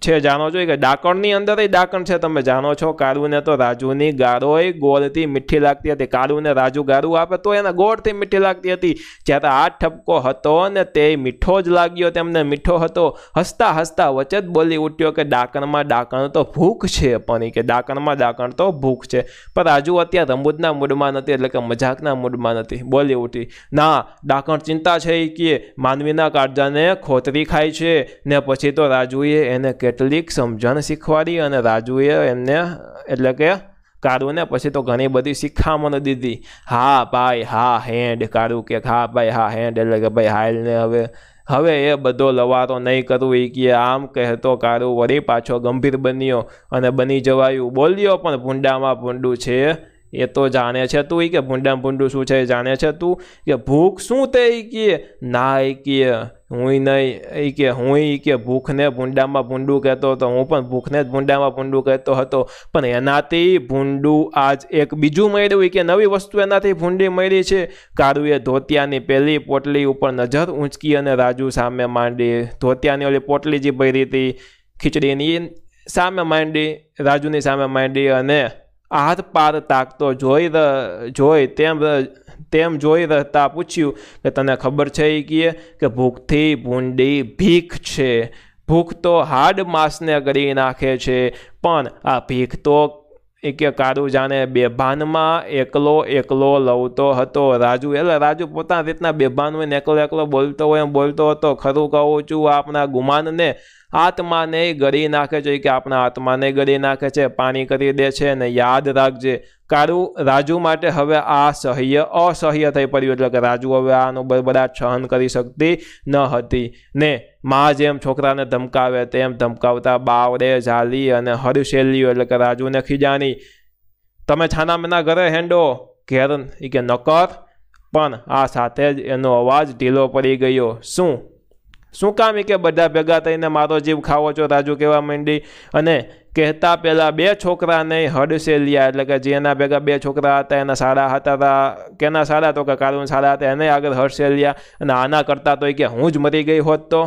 છે જાણો છો કે ડાકણની અંદર એ ડાકણ છે તમે જાણો છો કાળુને તો રાજુની ગારોય ગોળથી મીઠી લાગતી હતી કાળુને રાજુ ગારું આપે તો એને ગોળથી મીઠી લાગતી હતી જ્યારે આ ઠપકો હતો ને તે મીઠો જ લાગ્યો તેમને મીઠો હતો હસતા હસતા વચ્ચે જ બોલી ઉઠ્યો કે ડાકણમાં ડાકણ તો ભૂખ છે પણ કે ડાકણમાં ડાકણ તો ભૂખ છે પણ રાજુ અત્યારે રમૂજના મૂડમાં નથી એટલે કે મજાકના મૂડમાં નથી બોલી ઉઠી ના ડાકણ ચિંતા છે એ કે માનવીના કાળજાને ખોતરી ખાય છે ને પછી તો રાજુએ એને કે કેટલીક સમજણ શીખવાડી અને રાજુએ એમને એટલે કે કારુને પછી તો ઘણી બધી શિખામણ દીધી હા ભાઈ હા હેન્ડ કારુ કે હા ભાઈ હા હેન્ડ એટલે કે ભાઈ હાલને હવે હવે એ બધો લવારો નહીં કરવું એ કે આમ કહેતો કારુ વળી પાછો ગંભીર બન્યો અને બની જવાયું બોલ્યો પણ ભૂંડામાં ભૂંડું છે એ તો જાણે છે તું કે ભૂંડા ભૂંડું શું છે એ જાણે છે તું કે ભૂખ શું તે કે ના એ કે હું નહીં એ કે હું એ કે ભૂખને ભૂંડામાં ભૂંડું કહેતો હતો હું પણ ભૂખને જ ભૂંડામાં ભૂંડું કહેતો હતો પણ એનાથી ભૂંડું આજ એક બીજું મળ્યું કે નવી વસ્તુ એનાથી ભૂંડી મળી છે કાળુએ ધોતિયાની પહેલી પોટલી ઉપર નજર ઊંચકી અને રાજુ સામે માંડી ધોતિયાની ઓલી પોટલી જે ભરી હતી ખીચડીની સામે માંડી રાજુની સામે માંડી અને હાથ પાર તાકતો જોઈ જોઈ તેમ તેમ જોઈ રહેતા પૂછ્યું કે તને ખબર છે એ કીએ કે ભૂખથી ભૂંડી ભીખ છે ભૂખ તો હાડ માસને ગળી નાખે છે પણ આ ભીખ તો કે કાળુ જાણે બેભાનમાં એકલો એકલો લવતો હતો રાજુ એટલે રાજુ પોતાની રીતના બેભાન હોય ને એકલો એકલો બોલતો હોય એમ બોલતો હતો ખરું કહું છું આપના ગુમાનને આત્માને ગળી નાખે છે કે આપણા આત્માને ગળી નાખે છે પાણી કરી દે છે અને યાદ રાખજે કારું રાજુ માટે હવે આ સહ્ય અસહ્ય થઈ પડ્યું એટલે કે રાજુ હવે આનો બરબડાટ સહન કરી શકતી ન હતી ને મા જેમ છોકરાને ધમકાવે તેમ ધમકાવતા બાવડે ઝાલી અને હરશેલ્યું એટલે કે રાજુને ખીજાની તમે છાનામના ઘરે હેંડો ઘેર કે નકર પણ આ સાથે જ એનો અવાજ ઢીલો પડી ગયો શું શું કામ એ કે બધા ભેગા થઈને મારો જીવ ખાવો છો રાજુ કહેવા માંડી અને કહેતા પહેલાં બે છોકરાને હડસેલિયા એટલે કે જેના ભેગા બે છોકરા હતા એના સારા હતા હતા કેના સારા તો કે કાળુન સારા હતા એને આગળ હડસેલિયા અને આના કરતા તો એ કે હું જ મરી ગઈ હોત તો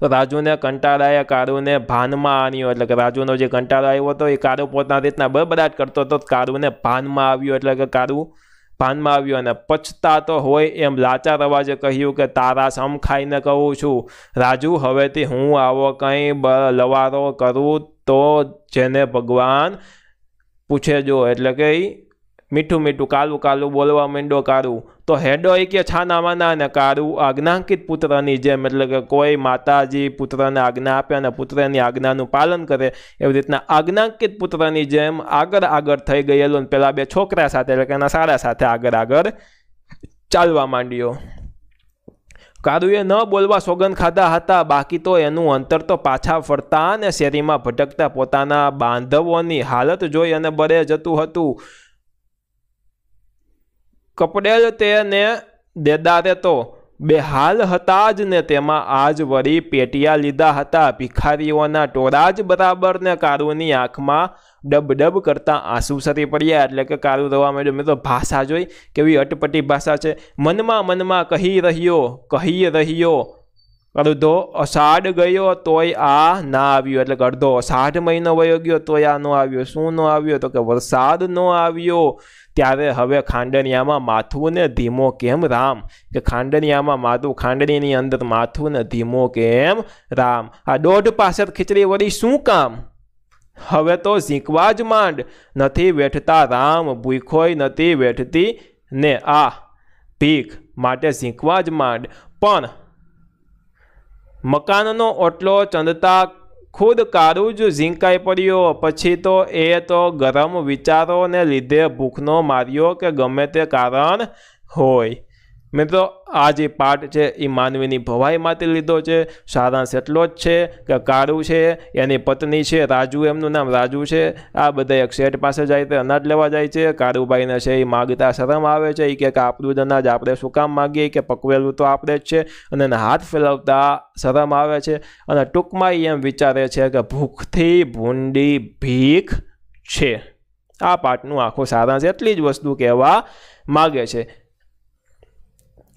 તો રાજુને કંટાળાએ કાળુને ભાનમાં આણ્યો એટલે કે રાજુનો જે કંટાળો આવ્યો હતો એ કારુ પોતાના રીતના બબડાટ કરતો હતો કારુને ભાનમાં આવ્યો એટલે કે કારુ ભાનમાં આવ્યો અને પછતા તો હોય એમ લાચાર અવાજે કહ્યું કે તારા સમ ખાઈને કહું છું રાજુ હવેથી હું આવો કંઈ લવારો કરું તો જેને ભગવાન પૂછે જો એટલે કે મીઠું મીઠું કાલું કાલું બોલવા માંડો કાળું તો હેડોય કે છાનામાના અને કારું આજ્ઞાંકિત પુત્રની જેમ એટલે કે કોઈ માતાજી પુત્રને આજ્ઞા આપે અને પુત્રની આજ્ઞાનું પાલન કરે એવી રીતના આજ્ઞાંકિત પુત્રની જેમ આગળ આગળ થઈ ગયેલો ને પેલા બે છોકરા સાથે એટલે કે એના સારા સાથે આગળ આગળ ચાલવા માંડ્યો કારુએ ન બોલવા સોગંદ ખાધા હતા બાકી તો એનું અંતર તો પાછા ફરતા અને શેરીમાં ભટકતા પોતાના બાંધવોની હાલત જોઈ અને બળે જતું હતું કપડેલ તેને દેદારે તો બેહાલ હતા જ ને તેમાં આજ વળી પેટિયા લીધા હતા ભિખારીઓના ટોળા જ બરાબર ને કારુની આંખમાં ડબડબ કરતા આંસુ સરી પડ્યા એટલે કે કારુ રવા માંડ્યું મિત્રો ભાષા જોઈ કેવી અટપટી ભાષા છે મનમાં મનમાં કહી રહ્યો કહી રહ્યો અડધો અષાઢ ગયો તોય આ ના આવ્યો એટલે કે અડધો અષાઢ મહિનો વયો ગયો તોય આ ન આવ્યો શું ન આવ્યો તો કે વરસાદ ન આવ્યો ત્યારે હવે ખાંડનિયામાં માથું ને ધીમો કેમ રામ કે ખાંડનિયામાં માથું ખાંડણીની અંદર માથું ને ધીમો કેમ રામ આ દોઢ પાસે ખીચડી વળી શું કામ હવે તો ઝીંકવા જ માંડ નથી વેઠતા રામ ભૂખોય નથી વેઠતી ને આ ભીખ માટે ઝીંકવા જ માંડ પણ મકાનનો ઓટલો ચંદતા ખુદ કાળું જ ઝીંકાઈ પડ્યો પછી તો એ તો ગરમ વિચારોને લીધે ભૂખનો માર્યો કે ગમે તે કારણ હોય મિત્રો આ જે પાઠ છે એ માનવીની ભવાઈમાંથી લીધો છે સારાંશ એટલો જ છે કે કાળુ છે એની પત્ની છે રાજુ એમનું નામ રાજુ છે આ બધા એક શેઠ પાસે જાય તે અનાજ લેવા જાય છે કાળુભાઈને છે એ માગતા શરમ આવે છે એ કે આપણું જ અનાજ આપણે શું કામ માગીએ કે પકવેલું તો આપણે જ છે અને એને હાથ ફેલાવતા શરમ આવે છે અને ટૂંકમાં એ એમ વિચારે છે કે ભૂખથી ભૂંડી ભીખ છે આ પાઠનું આખો સારાંશ એટલી જ વસ્તુ કહેવા માગે છે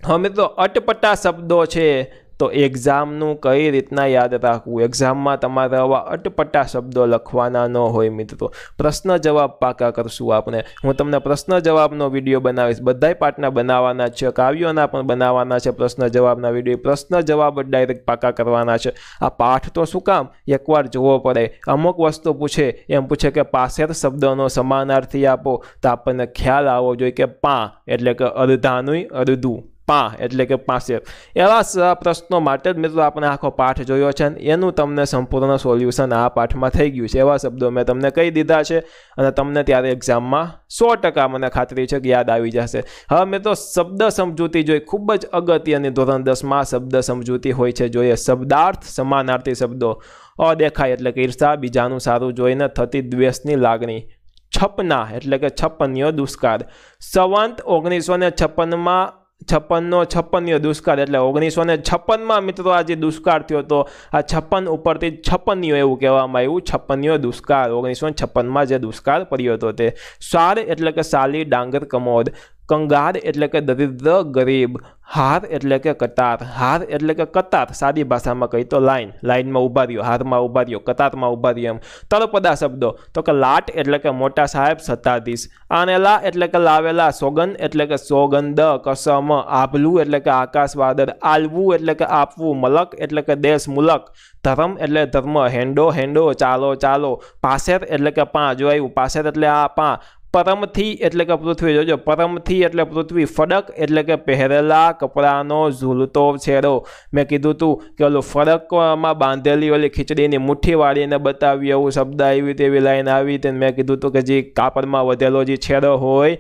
હવે તો અટપટા શબ્દો છે તો એક્ઝામનું કઈ રીતના યાદ રાખવું એક્ઝામમાં તમારે આવા અટપટા શબ્દો લખવાના ન હોય મિત્રો પ્રશ્ન જવાબ પાકા કરશું આપણે હું તમને પ્રશ્ન જવાબનો વિડીયો બનાવીશ બધાય પાઠના બનાવવાના છે કાવ્યોના પણ બનાવવાના છે પ્રશ્ન જવાબના વિડીયો પ્રશ્ન જવાબ ડાયરેક્ટ પાકા કરવાના છે આ પાઠ તો શું કામ એકવાર જોવો પડે અમુક વસ્તુ પૂછે એમ પૂછે કે પાસેર શબ્દનો સમાનાર્થી આપો તો આપણને ખ્યાલ આવવો જોઈએ કે પા એટલે કે અર્ધાનુય અર્ધું પા એટલે કે પાસે એવા સવા પ્રશ્નો માટે જ મિત્રો આપણે આખો પાઠ જોયો છે એનું તમને સંપૂર્ણ સોલ્યુશન આ પાઠમાં થઈ ગયું છે એવા શબ્દો મેં તમને કહી દીધા છે અને તમને ત્યારે એક્ઝામમાં સો ટકા મને ખાતરી છે કે યાદ આવી જશે હવે મિત્રો શબ્દ સમજૂતી જોઈ ખૂબ જ અગત્યની ધોરણ દસમાં શબ્દ સમજૂતી હોય છે જોઈએ શબ્દાર્થ સમાનાર્થી શબ્દો અદેખાય એટલે કે ઈર્ષા બીજાનું સારું જોઈને થતી દ્વેષની લાગણી છપના એટલે કે છપ્પનીયો દુષ્કાળ સંવંત ઓગણીસો ને છપ્પનમાં છપ્પનનો છપ્પનીય દુષ્કાળ એટલે ઓગણીસો ને છપ્પનમાં મિત્રો આ જે દુષ્કાળ થયો હતો આ છપ્પન ઉપરથી છપ્પનિયો એવું કહેવામાં આવ્યું છપ્પનીયો દુષ્કાળ ઓગણીસો છપ્પનમાં જે દુષ્કાળ પડ્યો હતો તે સાર એટલે કે સાલી ડાંગર કમોદ કંગાર એટલે કે દરિદ્ર ગરીબ હાર એટલે કે કતાર હાર એટલે કે કતાર સાદી ભાષામાં કહી તો લાઇન લાઇનમાં ઉભા રહ્યો હારમાં ઉભા રહ્યો કતારમાં ઉભા રહ્યો એમ તળપદા શબ્દો તો કે લાટ એટલે કે મોટા સાહેબ સત્તાધીશ આનેલા એટલે કે લાવેલા સોગંદ એટલે કે સોગંદ કસમ આભલું એટલે કે આકાશવાદર આલવું એટલે કે આપવું મલક એટલે કે દેશ મુલક ધર્મ એટલે ધર્મ હેંડો હેંડો ચાલો ચાલો પાસેર એટલે કે પા જોયું પાસેર એટલે આ પા પરમથી એટલે કે પૃથ્વી જોજો પરમથી એટલે પૃથ્વી ફડક એટલે કે પહેરેલા કપડાનો ઝૂલતો છેડો મેં કીધું હતું કે ઓલું ફડકમાં બાંધેલી ઓલી ખીચડીની મુઠ્ઠી વાળીને બતાવી એવું શબ્દ આવી તેવી લાઈન આવી તે મેં કીધું હતું કે જે કાપડમાં વધેલો જે છેડો હોય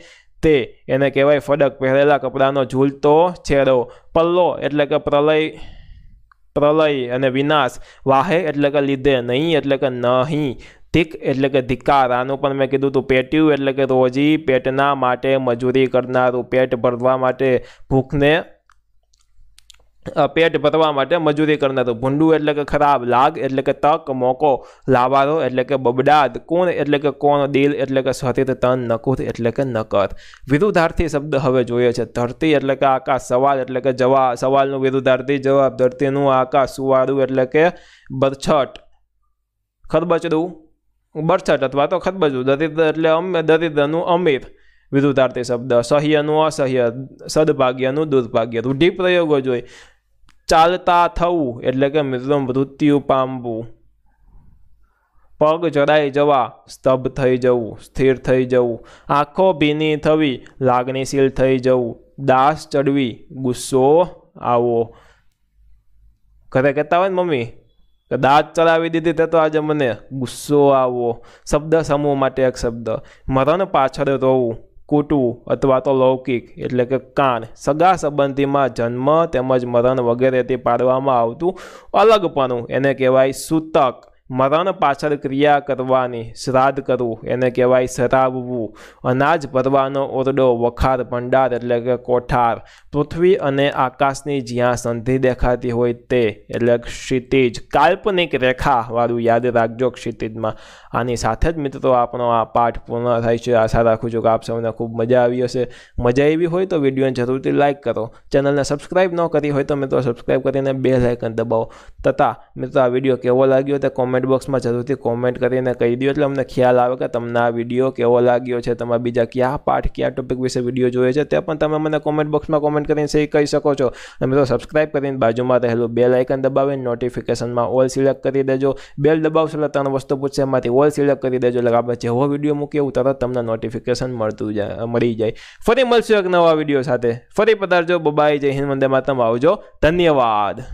તે એને કહેવાય ફડક પહેરેલા કપડાનો ઝૂલતો છેડો પલ્લો એટલે કે પ્રલય પ્રલય અને વિનાશ વાહે એટલે કે લીધે નહીં એટલે કે નહીં ધીક એટલે કે ધિકાર આનું પણ મેં કીધું હતું પેટ્યું એટલે કે રોજી પેટના માટે મજૂરી કરનારું પેટ ભરવા માટે ભૂખને પેટ ભરવા માટે મજૂરી કરનારું ભૂંડું એટલે કે ખરાબ લાગ એટલે કે તક મોકો લાવારો એટલે કે બબડાદ કોણ એટલે કે કોણ દિલ એટલે કે શરીર તન નકુર એટલે કે નકર વિરુદ્ધાર્થી શબ્દ હવે જોઈએ છે ધરતી એટલે કે આકાશ સવાલ એટલે કે જવા સવાલનું વિરુદ્ધાર્થી જવાબ ધરતીનું આકાશ સુવાડું એટલે કે બરછટ ખરબચડું બરછટ અથવા તો ખરબચડું દરિદ્ર એટલે અમે દરિદ્રનું અમીર વિરુદ્ધાર્થી શબ્દ સહ્યનું અસહ્ય સદભાગ્યનું દુર્ભાગ્ય રૂઢિપ્રયોગો જોઈએ ચાલતા થવું એટલે કે મિત્રો મૃત્યુ પામવું પગ જરાઈ જવા સ્તબ્ધ થઈ જવું સ્થિર થઈ જવું આંખો ભીની થવી લાગણીશીલ થઈ જવું દાસ ચડવી ગુસ્સો આવો ઘરે કહેતા હોય ને મમ્મી કે દાંત ચડાવી દીધી તે તો આજે મને ગુસ્સો આવો શબ્દ સમૂહ માટે એક શબ્દ મરણ પાછળ રોવું કૂટું અથવા તો લૌકિક એટલે કે કાન સગા સંબંધીમાં જન્મ તેમજ મરણ વગેરેથી પાડવામાં આવતું અલગપણું એને કહેવાય સૂતક મરણ પાછળ ક્રિયા કરવાની શ્રાદ્ધ કરવું એને કહેવાય શરાવવું અનાજ ભરવાનો ઓરડો વખાર ભંડાર એટલે કે કોઠાર પૃથ્વી અને આકાશની જ્યાં સંધિ દેખાતી હોય તે એટલે ક્ષિતિજ કાલ્પનિક રેખાવાળું યાદ રાખજો ક્ષિતિજમાં આની સાથે જ મિત્રો આપણો આ પાઠ પૂર્ણ થાય છે આશા રાખું છું કે આપ સૌને ખૂબ મજા આવી હશે મજા આવી હોય તો વિડીયોને જરૂરથી લાઇક કરો ચેનલને સબસ્ક્રાઈબ ન કરી હોય તો મિત્રો સબસ્ક્રાઈબ કરીને બે લાઇકન દબાવો તથા મિત્રો આ વિડીયો કેવો લાગ્યો તે કોમેન્ટ કોમેન્ટ બોક્સમાં જરૂરથી કોમેન્ટ કરીને કહી દો એટલે અમને ખ્યાલ આવે કે તમને આ વિડીયો કેવો લાગ્યો છે તમારા બીજા ક્યાં પાઠ કયા ટોપિક વિશે વિડીયો જોઈએ છે તે પણ તમે મને કોમેન્ટ બોક્સમાં કોમેન્ટ કરીને સહી કહી શકો છો અને તો સબસ્ક્રાઇબ કરીને બાજુમાં રહેલું બેલ આઇકન દબાવીને નોટિફિકેશનમાં ઓલ સિલેક્ટ કરી દેજો બેલ દબાવશો એટલે ત્રણ વસ્તુ પૂછશે એમાંથી ઓલ સિલેક્ટ કરી દેજો એટલે આપણે જેવો વિડીયો મૂકીએ એવું તરત તમને નોટિફિકેશન મળતું જાય મળી જાય ફરી મળશું એક નવા વિડીયો સાથે ફરી પધારજો બબાઈ જય હિન્દ મંદિરમાં તમે આવજો ધન્યવાદ